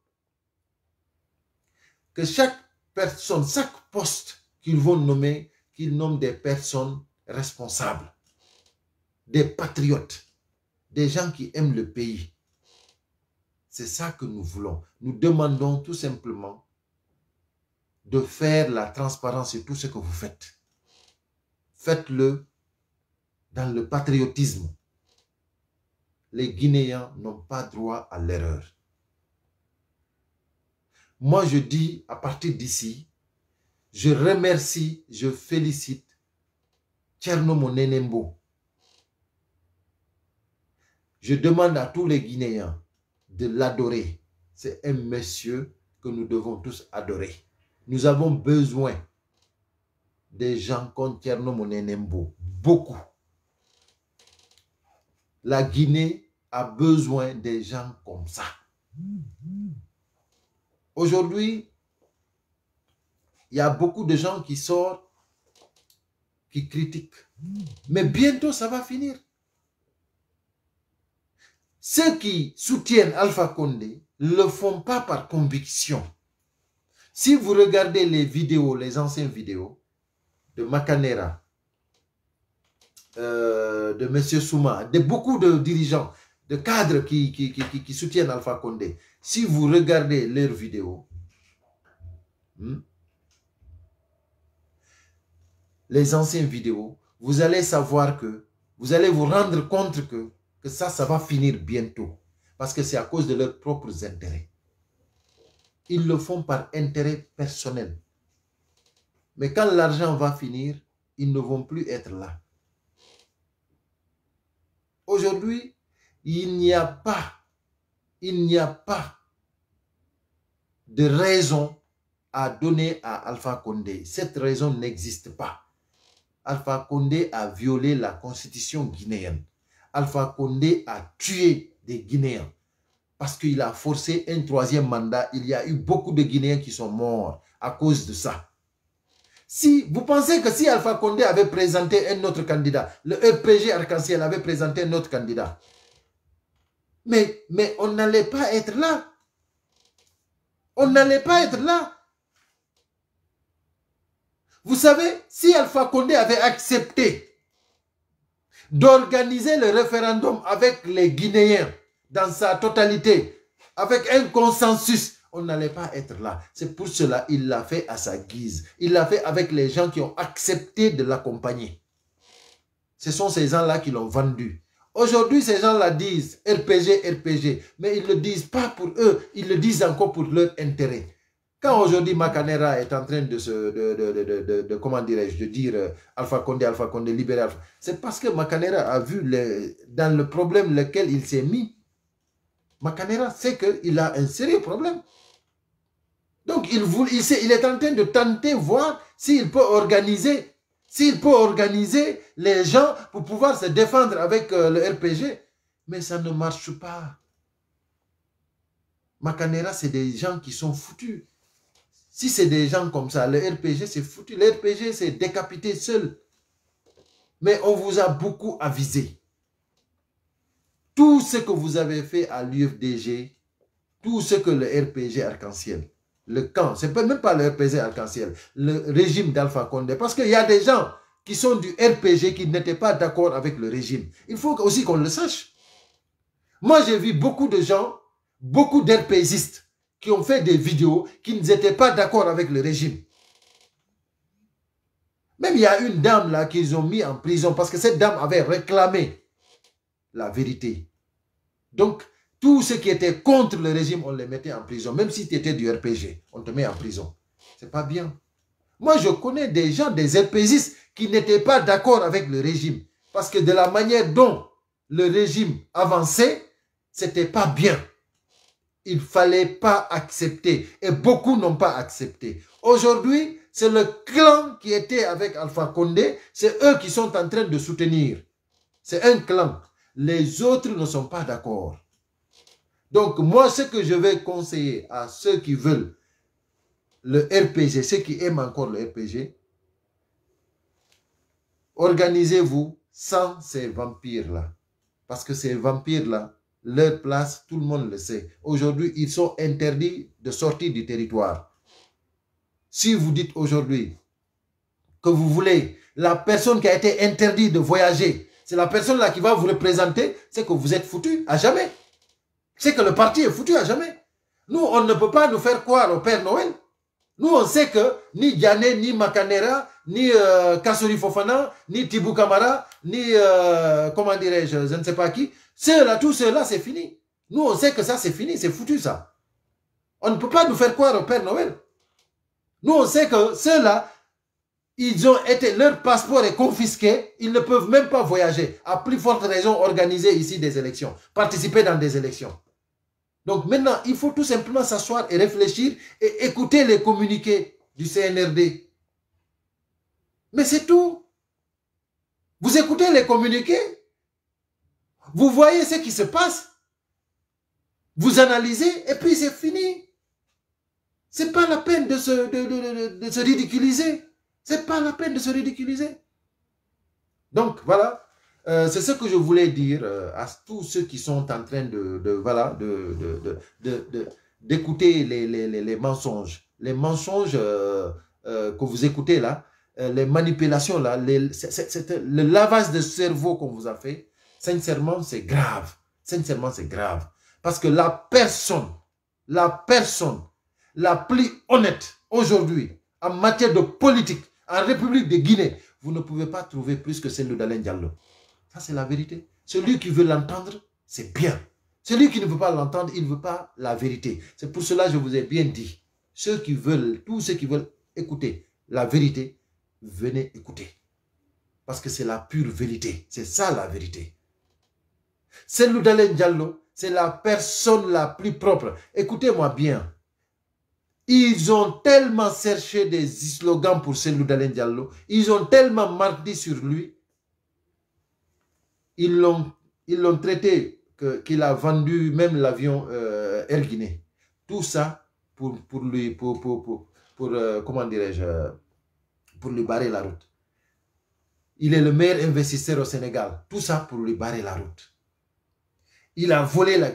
que chaque personne, chaque poste qu'ils vont nommer, qu'ils nomment des personnes responsables, des patriotes, des gens qui aiment le pays. C'est ça que nous voulons. Nous demandons tout simplement de faire la transparence et tout ce que vous faites. Faites-le dans le patriotisme. Les Guinéens n'ont pas droit à l'erreur. Moi, je dis, à partir d'ici, je remercie, je félicite Tcherno Monenembo. Je demande à tous les Guinéens de l'adorer. C'est un monsieur que nous devons tous adorer. Nous avons besoin des gens comme Tcherno Monenembo. Beaucoup. La Guinée a besoin des gens comme ça. Mm-hmm. Aujourd'hui, il y a beaucoup de gens qui sortent, qui critiquent. Mais bientôt, ça va finir. Ceux qui soutiennent Alpha Condé ne le font pas par conviction. Si vous regardez les vidéos, les anciennes vidéos de Macanera, euh, de M. Souma, de beaucoup de dirigeants, de cadres qui, qui, soutiennent Alpha Condé, si vous regardez leurs vidéos, hmm, les anciennes vidéos, vous allez savoir que, vous allez vous rendre compte que, que ça, ça va finir bientôt. Parce que c'est à cause de leurs propres intérêts. Ils le font par intérêt personnel. Mais quand l'argent va finir, ils ne vont plus être là. Aujourd'hui, il n'y a pas, il n'y a pas de raison à donner à Alpha Condé. Cette raison n'existe pas. Alpha Condé a violé la constitution guinéenne. Alpha Condé a tué des Guinéens parce qu'il a forcé un troisième mandat. Il y a eu beaucoup de Guinéens qui sont morts à cause de ça. Si vous pensez que si Alpha Condé avait présenté un autre candidat, le EPG Arc-en-Ciel avait présenté un autre candidat, mais, on n'allait pas être là. On n'allait pas être là. Vous savez, si Alpha Condé avait accepté d'organiser le référendum avec les Guinéens dans sa totalité, avec un consensus, on n'allait pas être là. C'est pour cela il l'a fait à sa guise. Il l'a fait avec les gens qui ont accepté de l'accompagner. Ce sont ces gens-là qui l'ont vendu. Aujourd'hui, ces gens-là disent RPG, RPG, mais ils ne le disent pas pour eux, ils le disent encore pour leur intérêt. Quand aujourd'hui Macanera est en train de se, de, de, de, de comment dirais-je, de dire euh, Alpha Condé, Alpha Condé, Alpha, c'est parce que Macanera a vu le, dans le problème lequel il s'est mis. Macanera sait qu'il a un sérieux problème. Donc il, il, il est en train de tenter voir s'il peut organiser s'il peut organiser les gens pour pouvoir se défendre avec euh, le RPG, mais ça ne marche pas. Macanera, c'est des gens qui sont foutus. Si c'est des gens comme ça, le RPG, c'est foutu. Le RPG, c'est décapité seul. Mais on vous a beaucoup avisé. Tout ce que vous avez fait à l'UFDG, tout ce que le RPG arc-en-ciel, le camp, n'est même pas le RPG arc-en-ciel, le régime d'Alpha Condé. Parce qu'il y a des gens qui sont du RPG qui n'étaient pas d'accord avec le régime. Il faut aussi qu'on le sache. Moi, j'ai vu beaucoup de gens, beaucoup d'RPGistes qui ont fait des vidéos qui n'étaient pas d'accord avec le régime. Même il y a une dame là qu'ils ont mis en prison parce que cette dame avait réclamé la vérité. Donc, tous ceux qui étaient contre le régime, on les mettait en prison. Même si tu étais du RPG, on te met en prison. C'est pas bien. Moi, je connais des gens, des RPGistes, qui n'étaient pas d'accord avec le régime. Parce que de la manière dont le régime avançait, c'était pas bien. Il fallait pas accepter. Et beaucoup n'ont pas accepté. Aujourd'hui, c'est le clan qui était avec Alpha Condé. C'est eux qui sont en train de soutenir. C'est un clan. Les autres ne sont pas d'accord. Donc, moi, ce que je vais conseiller à ceux qui veulent le RPG, ceux qui aiment encore le RPG, organisez-vous sans ces vampires-là. Parce que ces vampires-là, leur place, tout le monde le sait. Aujourd'hui, ils sont interdits de sortir du territoire. Si vous dites aujourd'hui que vous voulez la personne qui a été interdite de voyager, c'est la personne-là qui va vous représenter, c'est que vous êtes foutu à jamais c'est que le parti est foutu à jamais. Nous, on ne peut pas nous faire croire au Père Noël. Nous, on sait que ni Diané, ni Macanera, ni euh, Fofana, ni Tibou Kamara, ni, euh, comment dirais-je, je ne sais pas qui, ceux-là, tous ceux-là, c'est fini. Nous, on sait que ça, c'est fini, c'est foutu, ça. On ne peut pas nous faire croire au Père Noël. Nous, on sait que ceux-là, ils ont été, leur passeport est confisqué, ils ne peuvent même pas voyager. À plus forte raison, organiser ici des élections, participer dans des élections. Donc maintenant, il faut tout simplement s'asseoir et réfléchir et écouter les communiqués du CNRD. Mais c'est tout. Vous écoutez les communiqués, vous voyez ce qui se passe, vous analysez et puis c'est fini. C'est pas la peine de se, de, de, de, ridiculiser. C'est pas la peine de se ridiculiser. Donc voilà, euh, c'est ce que je voulais dire euh, à tous ceux qui sont en train de, voilà, de, d'écouter les, mensonges. Les mensonges euh, que vous écoutez là, les manipulations là, le lavage de cerveau qu'on vous a fait, sincèrement, c'est grave. Sincèrement, c'est grave. Parce que la personne, la personne la plus honnête aujourd'hui en matière de politique en République de Guinée, vous ne pouvez pas trouver plus que celle de Diallo c'est la vérité. Celui qui veut l'entendre, c'est bien. Celui qui ne veut pas l'entendre, il ne veut pas la vérité. C'est pour cela que je vous ai bien dit. Ceux qui veulent, tous ceux qui veulent écouter la vérité, venez écouter. Parce que c'est la pure vérité. C'est ça la vérité. Celle c'est la personne la plus propre. Écoutez-moi bien. Ils ont tellement cherché des slogans pour Cellou Diallo. Ils ont tellement marqué sur lui ils l'ont, ils l'ont traité, qu'il a vendu même l'avion euh, Air Guinée. Tout ça pour, pour lui, pour, pour, euh, comment dirais-je, euh, pour lui barrer la route. Il est le meilleur investisseur au Sénégal. Tout ça pour lui barrer la route. Il a volé la...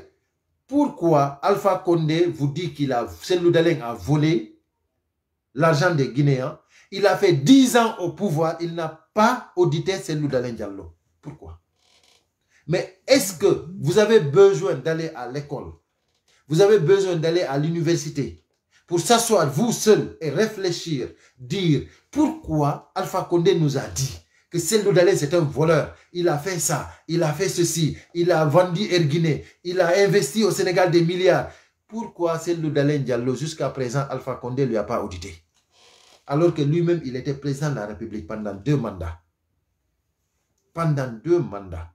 Pourquoi Alpha Condé vous dit qu'il a, Daleng a volé l'argent des Guinéens Il a fait 10 ans au pouvoir, il n'a pas audité Cellou Diallo. Pourquoi mais est-ce que vous avez besoin d'aller à l'école Vous avez besoin d'aller à l'université pour s'asseoir vous seul et réfléchir, dire pourquoi Alpha Condé nous a dit que Selou Dalé c'est un voleur. Il a fait ça, il a fait ceci, il a vendu Erguiné, il a investi au Sénégal des milliards. Pourquoi Selou Dalé Diallo, jusqu'à présent, Alpha Condé ne lui a pas audité Alors que lui-même, il était président de la République pendant deux mandats. Pendant deux mandats.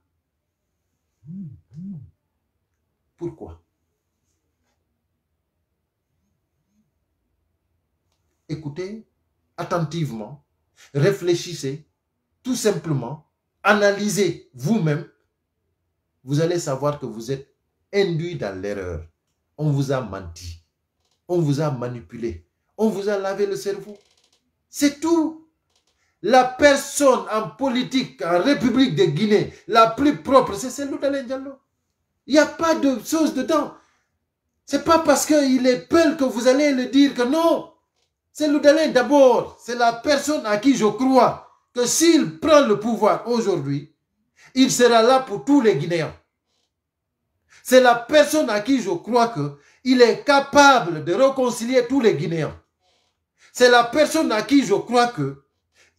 Pourquoi Écoutez attentivement, réfléchissez, tout simplement, analysez vous-même. Vous allez savoir que vous êtes induit dans l'erreur. On vous a menti, on vous a manipulé, on vous a lavé le cerveau. C'est tout. La personne en politique, en République de Guinée, la plus propre, c'est celle Diallo. Il n'y a pas de chose dedans. C'est pas parce qu'il est peul que vous allez le dire que non. C'est Loudalin d'abord. C'est la personne à qui je crois que s'il prend le pouvoir aujourd'hui, il sera là pour tous les Guinéens. C'est la personne à qui je crois que il est capable de réconcilier tous les Guinéens. C'est la personne à qui je crois que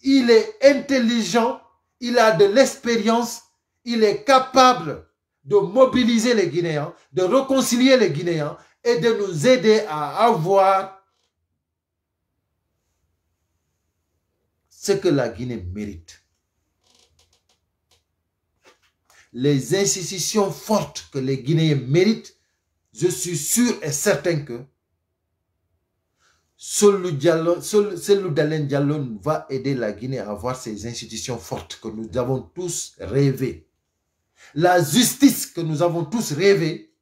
il est intelligent, il a de l'expérience, il est capable de mobiliser les Guinéens, de réconcilier les Guinéens et de nous aider à avoir ce que la Guinée mérite. Les institutions fortes que les Guinéens méritent, je suis sûr et certain que Seul Diallo, va aider la Guinée à avoir ces institutions fortes que nous avons tous rêvées. La justice que nous avons tous rêvé,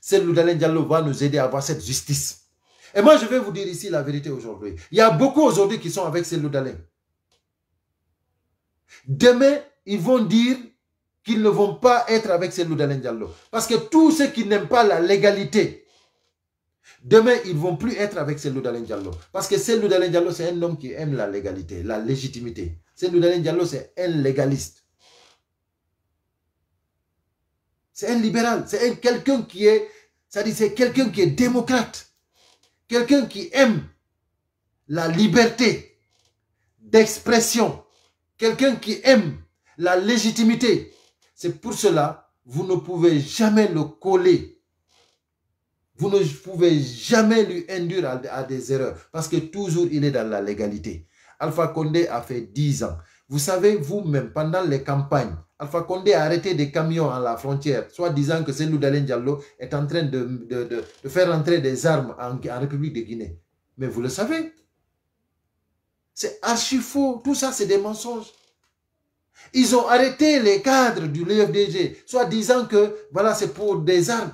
seul Dalen Diallo va nous aider à avoir cette justice. Et moi, je vais vous dire ici la vérité aujourd'hui. Il y a beaucoup aujourd'hui qui sont avec Selou Dalen. Demain, ils vont dire qu'ils ne vont pas être avec Selou Dalen Diallo. Parce que tous ceux qui n'aiment pas la légalité, Demain, ils ne vont plus être avec Selou Dalen Diallo. Parce que Selou Dalen Diallo, c'est un homme qui aime la légalité, la légitimité. Selou Dalen c'est un légaliste. C'est un libéral. C'est quelqu'un qui est, ça dit, c'est quelqu'un qui est démocrate. Quelqu'un qui aime la liberté d'expression. Quelqu'un qui aime la légitimité. C'est pour cela, vous ne pouvez jamais le coller vous ne pouvez jamais lui induire à, des erreurs parce que toujours il est dans la légalité. Alpha Condé a fait 10 ans. Vous savez, vous-même, pendant les campagnes, Alpha Condé a arrêté des camions à la frontière, soit disant que Selou Diallo est en train de, faire entrer des armes en, République de Guinée. Mais vous le savez, c'est archi faux. Tout ça, c'est des mensonges. Ils ont arrêté les cadres du l'UFDG, e soit disant que voilà, c'est pour des armes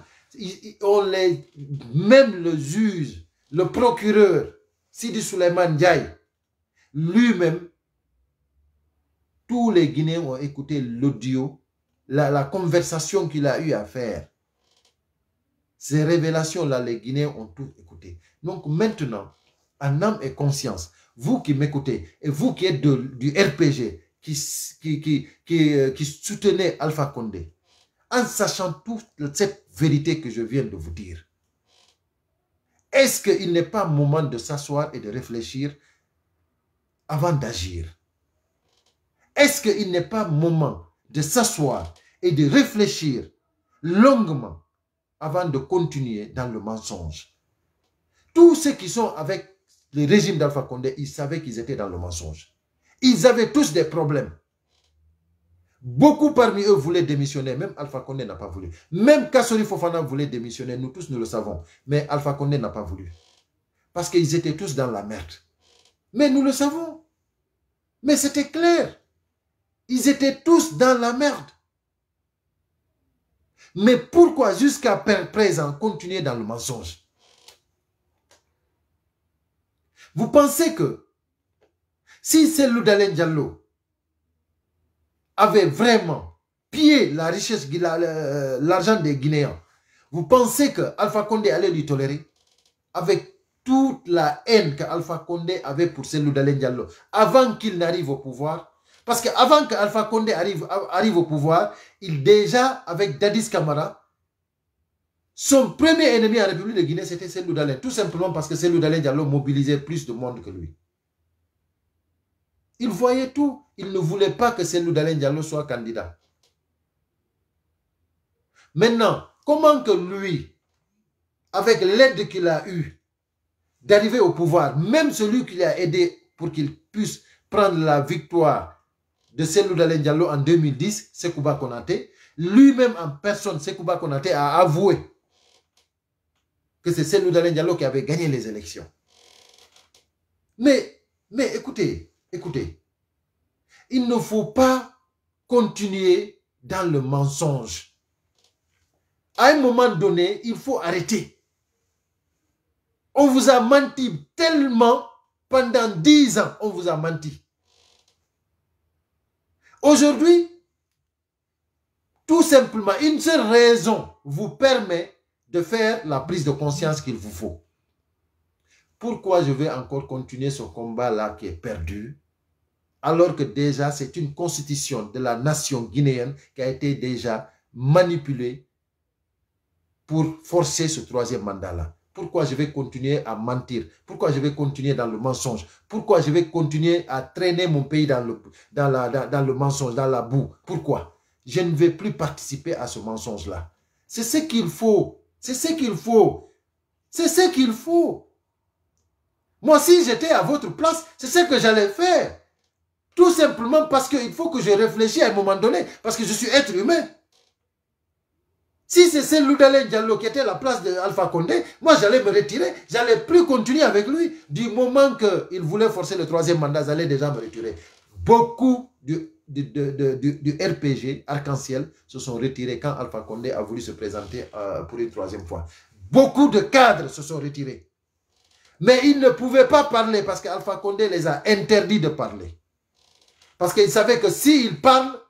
on les, même le juge, le procureur, Sidi Souleymane Diaye, lui-même, tous les Guinéens ont écouté l'audio, la, conversation qu'il a eu à faire. Ces révélations-là, les Guinéens ont tout écouté. Donc maintenant, en âme et conscience, vous qui m'écoutez et vous qui êtes du RPG, qui, qui, qui, qui, euh, soutenez Alpha Condé, en sachant toute cette vérité que je viens de vous dire. Est-ce qu'il n'est pas moment de s'asseoir et de réfléchir avant d'agir Est-ce qu'il n'est pas moment de s'asseoir et de réfléchir longuement avant de continuer dans le mensonge Tous ceux qui sont avec le régime d'Alpha Condé, ils savaient qu'ils étaient dans le mensonge. Ils avaient tous des problèmes. Beaucoup parmi eux voulaient démissionner. Même Alpha Condé n'a pas voulu. Même Kassori Fofana voulait démissionner. Nous tous, nous le savons. Mais Alpha Condé n'a pas voulu. Parce qu'ils étaient tous dans la merde. Mais nous le savons. Mais c'était clair. Ils étaient tous dans la merde. Mais pourquoi jusqu'à présent continuer dans le mensonge Vous pensez que si c'est Ludalène Diallo avait vraiment pillé la richesse, l'argent des Guinéens, vous pensez que Alpha Condé allait lui tolérer avec toute la haine que Alpha Condé avait pour Cellou Diallo avant qu'il n'arrive au pouvoir parce qu'avant que Alpha Condé arrive, arrive au pouvoir, il déjà, avec Dadis Kamara, son premier ennemi en République de Guinée, c'était Selou Diallo. Tout simplement parce que Selou Diallo mobilisait plus de monde que lui. Il voyait tout. Il ne voulait pas que Selou Diallo soit candidat. Maintenant, comment que lui, avec l'aide qu'il a eue, d'arriver au pouvoir, même celui qui l'a aidé pour qu'il puisse prendre la victoire de Selou Diallo en 2010, Sekouba Konate, lui-même en personne, Sekouba Konate a avoué que c'est Selou Diallo qui avait gagné les élections. Mais, mais écoutez, Écoutez, il ne faut pas continuer dans le mensonge. À un moment donné, il faut arrêter. On vous a menti tellement pendant dix ans, on vous a menti. Aujourd'hui, tout simplement, une seule raison vous permet de faire la prise de conscience qu'il vous faut. Pourquoi je vais encore continuer ce combat-là qui est perdu alors que déjà c'est une constitution de la nation guinéenne qui a été déjà manipulée pour forcer ce troisième mandat-là Pourquoi je vais continuer à mentir Pourquoi je vais continuer dans le mensonge Pourquoi je vais continuer à traîner mon pays dans le, dans le mensonge, dans la boue Pourquoi Je ne vais plus participer à ce mensonge-là. C'est ce qu'il faut. C'est ce qu'il faut. C'est ce qu'il faut. Moi, si j'étais à votre place, c'est ce que j'allais faire. Tout simplement parce qu'il faut que je réfléchisse à un moment donné, parce que je suis être humain. Si c'est Loudalé Diallo qui était à la place d'Alpha Condé, moi j'allais me retirer, j'allais plus continuer avec lui. Du moment qu'il voulait forcer le troisième mandat, j'allais déjà me retirer. Beaucoup du, RPG, arc-en-ciel, se sont retirés quand Alpha Condé a voulu se présenter euh, pour une troisième fois. Beaucoup de cadres se sont retirés. Mais ils ne pouvaient pas parler parce qu'Alpha Condé les a interdits de parler. Parce qu'ils savaient que s'ils parlent,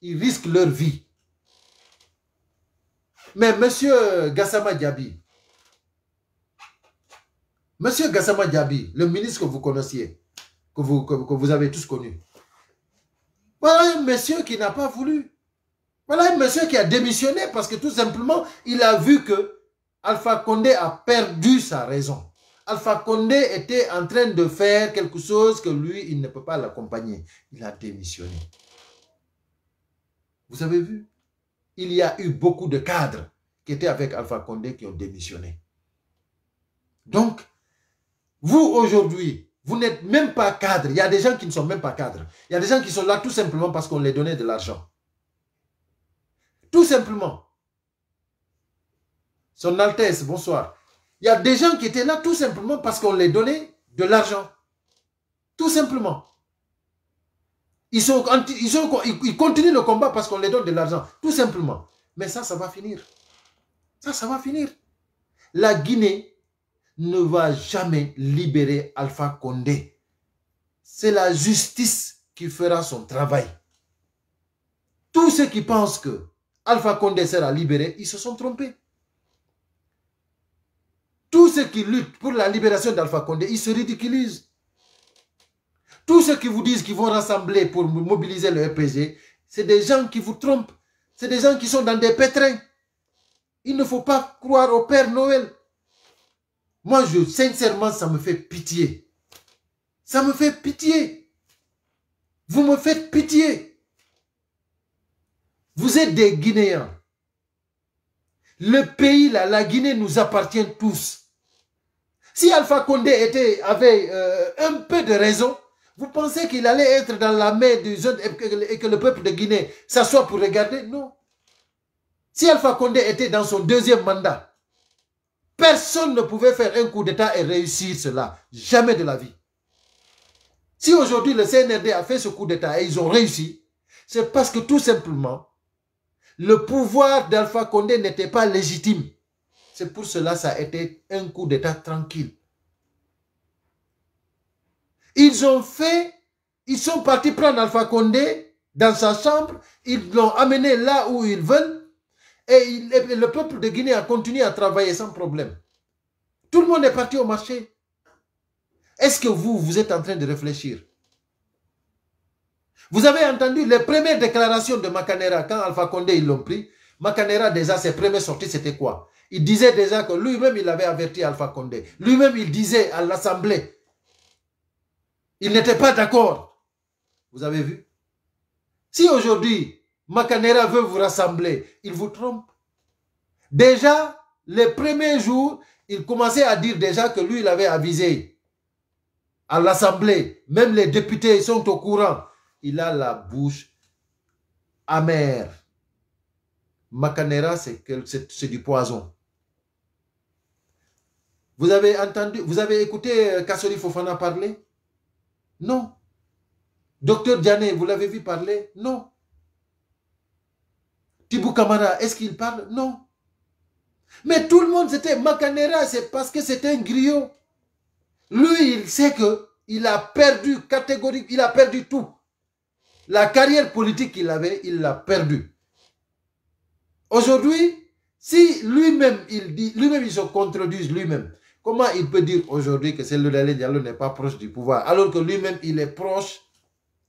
ils risquent leur vie. Mais M. Gassama Diaby, M. Gassama Diaby, le ministre que vous connaissiez, que vous, que vous avez tous connu, voilà un monsieur qui n'a pas voulu. Voilà un monsieur qui a démissionné parce que tout simplement, il a vu que Alpha Condé a perdu sa raison. Alpha Condé était en train de faire quelque chose que lui, il ne peut pas l'accompagner. Il a démissionné. Vous avez vu Il y a eu beaucoup de cadres qui étaient avec Alpha Condé qui ont démissionné. Donc, vous aujourd'hui, vous n'êtes même pas cadre. Il y a des gens qui ne sont même pas cadres. Il y a des gens qui sont là tout simplement parce qu'on les donnait de l'argent. Tout simplement. Son Altesse, bonsoir. Il y a des gens qui étaient là tout simplement parce qu'on les donnait de l'argent. Tout simplement. Ils, sont, ils, continuent le combat parce qu'on les donne de l'argent. Tout simplement. Mais ça, ça va finir. Ça, ça va finir. La Guinée ne va jamais libérer Alpha Condé. C'est la justice qui fera son travail. Tous ceux qui pensent que Alpha Condé sera libéré, ils se sont trompés. Tous ceux qui luttent pour la libération d'Alpha Condé, ils se ridiculisent. Tous ceux qui vous disent qu'ils vont rassembler pour mobiliser le RPG, c'est des gens qui vous trompent. C'est des gens qui sont dans des pétrins. Il ne faut pas croire au Père Noël. Moi, je, sincèrement, ça me fait pitié. Ça me fait pitié. Vous me faites pitié. Vous êtes des Guinéens. Le pays, la, Guinée nous appartient tous. Si Alpha Condé était, avait euh, un peu de raison, vous pensez qu'il allait être dans la main des jeunes et que le peuple de Guinée s'assoit pour regarder Non. Si Alpha Condé était dans son deuxième mandat, personne ne pouvait faire un coup d'État et réussir cela. Jamais de la vie. Si aujourd'hui le CNRD a fait ce coup d'État et ils ont réussi, c'est parce que tout simplement, le pouvoir d'Alpha Condé n'était pas légitime. C'est pour cela que ça a été un coup d'État tranquille. Ils ont fait, ils sont partis prendre Alpha Condé dans sa chambre, ils l'ont amené là où ils veulent et, et le peuple de Guinée a continué à travailler sans problème. Tout le monde est parti au marché. Est-ce que vous, vous êtes en train de réfléchir vous avez entendu les premières déclarations de Macanera quand Alpha Condé ils l'ont pris. Macanera déjà ses premières sorties c'était quoi Il disait déjà que lui-même il avait averti Alpha Condé. Lui-même il disait à l'Assemblée, il n'était pas d'accord. Vous avez vu Si aujourd'hui Macanera veut vous rassembler, il vous trompe. Déjà les premiers jours, il commençait à dire déjà que lui il avait avisé à l'Assemblée. Même les députés sont au courant il a la bouche amère. Macanera, c'est du poison. Vous avez entendu, vous avez écouté euh, Kassori Fofana parler Non. Docteur Diane, vous l'avez vu parler Non. Tibou Kamara, est-ce qu'il parle Non. Mais tout le monde, c'était Macanera, c'est parce que c'était un griot. Lui, il sait que il a perdu catégorique, il a perdu tout. La carrière politique qu'il avait, il l'a perdue. Aujourd'hui, si lui-même il dit, lui-même il se contredit lui-même, comment il peut dire aujourd'hui que le Diallo n'est pas proche du pouvoir alors que lui-même il est proche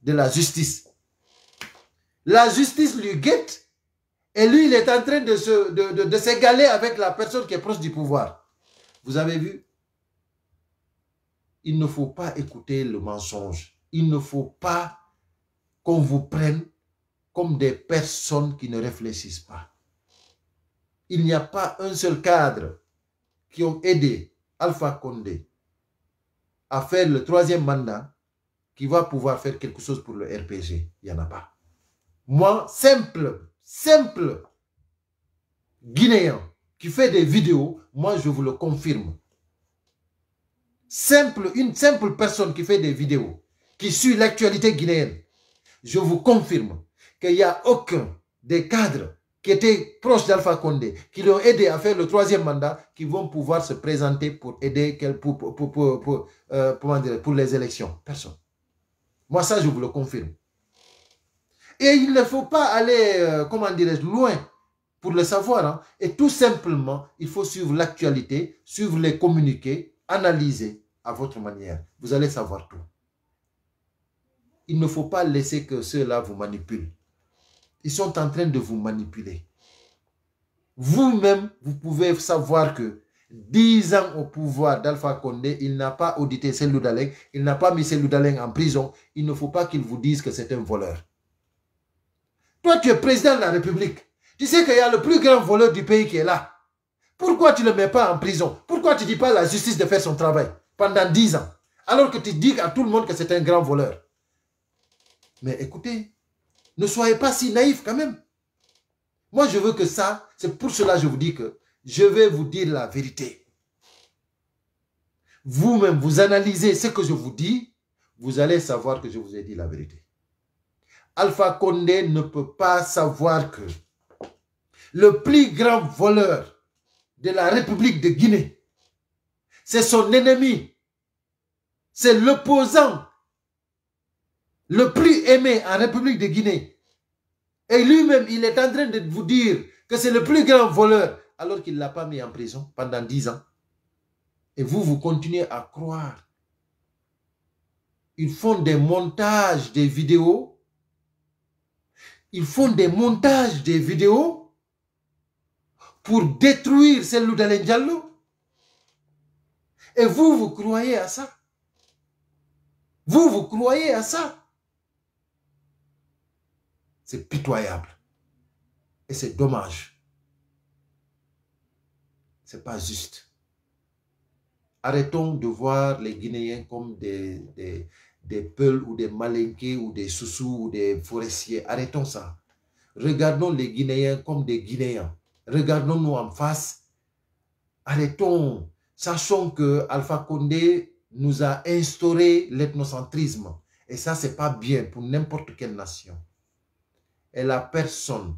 de la justice La justice lui guette et lui il est en train de se, de s'égaler avec la personne qui est proche du pouvoir. Vous avez vu Il ne faut pas écouter le mensonge. Il ne faut pas qu'on vous prenne comme des personnes qui ne réfléchissent pas. Il n'y a pas un seul cadre qui ont aidé Alpha Condé à faire le troisième mandat qui va pouvoir faire quelque chose pour le RPG. Il n'y en a pas. Moi, simple, simple Guinéen qui fait des vidéos, moi je vous le confirme. Simple, une simple personne qui fait des vidéos, qui suit l'actualité guinéenne, je vous confirme qu'il n'y a aucun des cadres qui étaient proches d'Alpha Condé, qui l'ont aidé à faire le troisième mandat, qui vont pouvoir se présenter pour aider pour, pour, euh, pour, les élections. Personne. Moi, ça, je vous le confirme. Et il ne faut pas aller, euh, comment dirais-je, loin pour le savoir. Hein. Et tout simplement, il faut suivre l'actualité, suivre les communiqués, analyser à votre manière. Vous allez savoir tout il ne faut pas laisser que ceux-là vous manipulent. Ils sont en train de vous manipuler. Vous-même, vous pouvez savoir que 10 ans au pouvoir d'Alpha Condé, il n'a pas audité Selou il n'a pas mis Selou en prison. Il ne faut pas qu'il vous dise que c'est un voleur. Toi, tu es président de la République. Tu sais qu'il y a le plus grand voleur du pays qui est là. Pourquoi tu ne le mets pas en prison Pourquoi tu ne dis pas à la justice de faire son travail pendant 10 ans alors que tu dis à tout le monde que c'est un grand voleur mais écoutez, ne soyez pas si naïfs quand même. Moi, je veux que ça, c'est pour cela que je vous dis que je vais vous dire la vérité. Vous-même, vous analysez ce que je vous dis, vous allez savoir que je vous ai dit la vérité. Alpha Condé ne peut pas savoir que le plus grand voleur de la République de Guinée, c'est son ennemi, c'est l'opposant le plus aimé en République de Guinée, et lui-même, il est en train de vous dire que c'est le plus grand voleur, alors qu'il ne l'a pas mis en prison pendant dix ans. Et vous, vous continuez à croire. Ils font des montages des vidéos. Ils font des montages des vidéos pour détruire celle d'Alain Diallo. Et vous, vous croyez à ça. Vous, vous croyez à ça. C'est pitoyable. Et c'est dommage. C'est pas juste. Arrêtons de voir les Guinéens comme des, des, peuls ou des malinqués ou des soussous ou des forestiers. Arrêtons ça. Regardons les Guinéens comme des Guinéens. Regardons-nous en face. Arrêtons. Sachons que Alpha Condé nous a instauré l'ethnocentrisme. Et ça, c'est pas bien pour n'importe quelle nation est la personne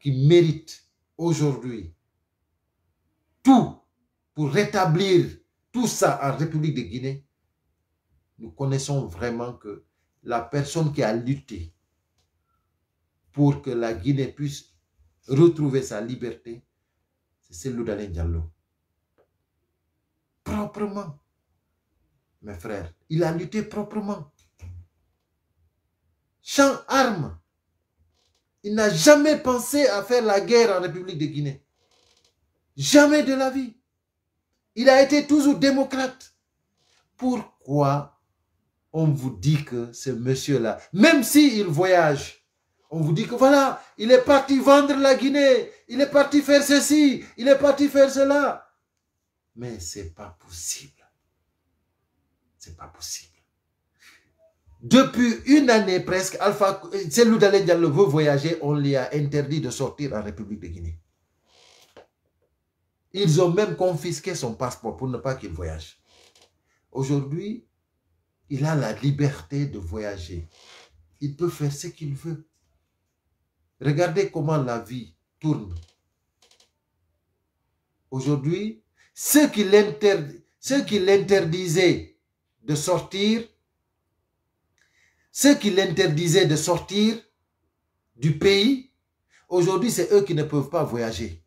qui mérite aujourd'hui tout pour rétablir tout ça en République de Guinée, nous connaissons vraiment que la personne qui a lutté pour que la Guinée puisse retrouver sa liberté, c'est Loudalé Diallo. Proprement, mes frères, il a lutté proprement. Sans armes, il n'a jamais pensé à faire la guerre en République de Guinée. Jamais de la vie. Il a été toujours démocrate. Pourquoi on vous dit que ce monsieur-là, même s'il voyage, on vous dit que voilà, il est parti vendre la Guinée, il est parti faire ceci, il est parti faire cela. Mais c'est pas possible. C'est pas possible. Depuis une année presque, Alpha, lui Diallo veut voyager, on lui a interdit de sortir en République de Guinée. Ils ont même confisqué son passeport pour ne pas qu'il voyage. Aujourd'hui, il a la liberté de voyager. Il peut faire ce qu'il veut. Regardez comment la vie tourne. Aujourd'hui, ceux qui l'interdisaient de sortir ceux qui l'interdisaient de sortir du pays, aujourd'hui, c'est eux qui ne peuvent pas voyager.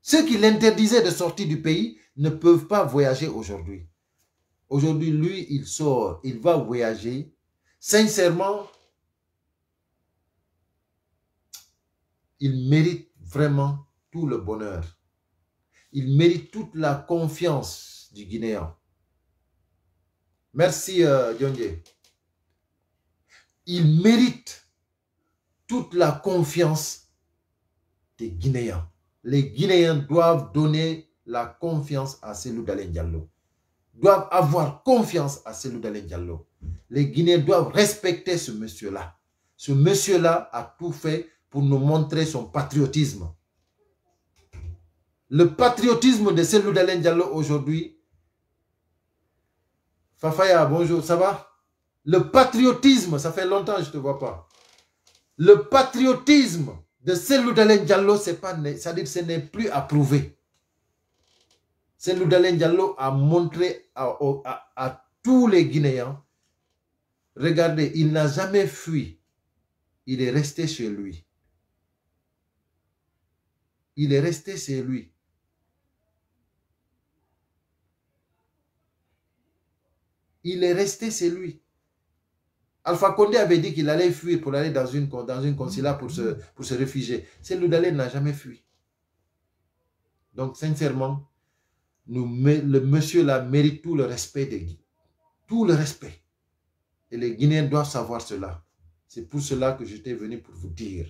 Ceux qui l'interdisaient de sortir du pays ne peuvent pas voyager aujourd'hui. Aujourd'hui, lui, il sort, il va voyager. Sincèrement, il mérite vraiment tout le bonheur. Il mérite toute la confiance du Guinéen. Merci, euh, Il mérite toute la confiance des Guinéens. Les Guinéens doivent donner la confiance à Selou Dalen Diallo. Doivent avoir confiance à Selou Dalen Diallo. Les Guinéens doivent respecter ce monsieur-là. Ce monsieur-là a tout fait pour nous montrer son patriotisme. Le patriotisme de Selou Dalen Diallo aujourd'hui Fafaya, bonjour, ça va Le patriotisme, ça fait longtemps que je ne te vois pas. Le patriotisme de Selou Diallo, c'est pas, ça ce n'est plus à prouver. Selou Diallo a montré à, à tous les Guinéens, regardez, il n'a jamais fui. Il est resté chez lui. Il est resté chez lui. Il est resté, c'est lui. Alpha Condé avait dit qu'il allait fuir pour aller dans une, dans une consulat pour se, pour se réfugier. n'a jamais fui. Donc, sincèrement, nous, le monsieur là mérite tout le respect des Guinéens. Tout le respect. Et les Guinéens doivent savoir cela. C'est pour cela que j'étais venu pour vous dire.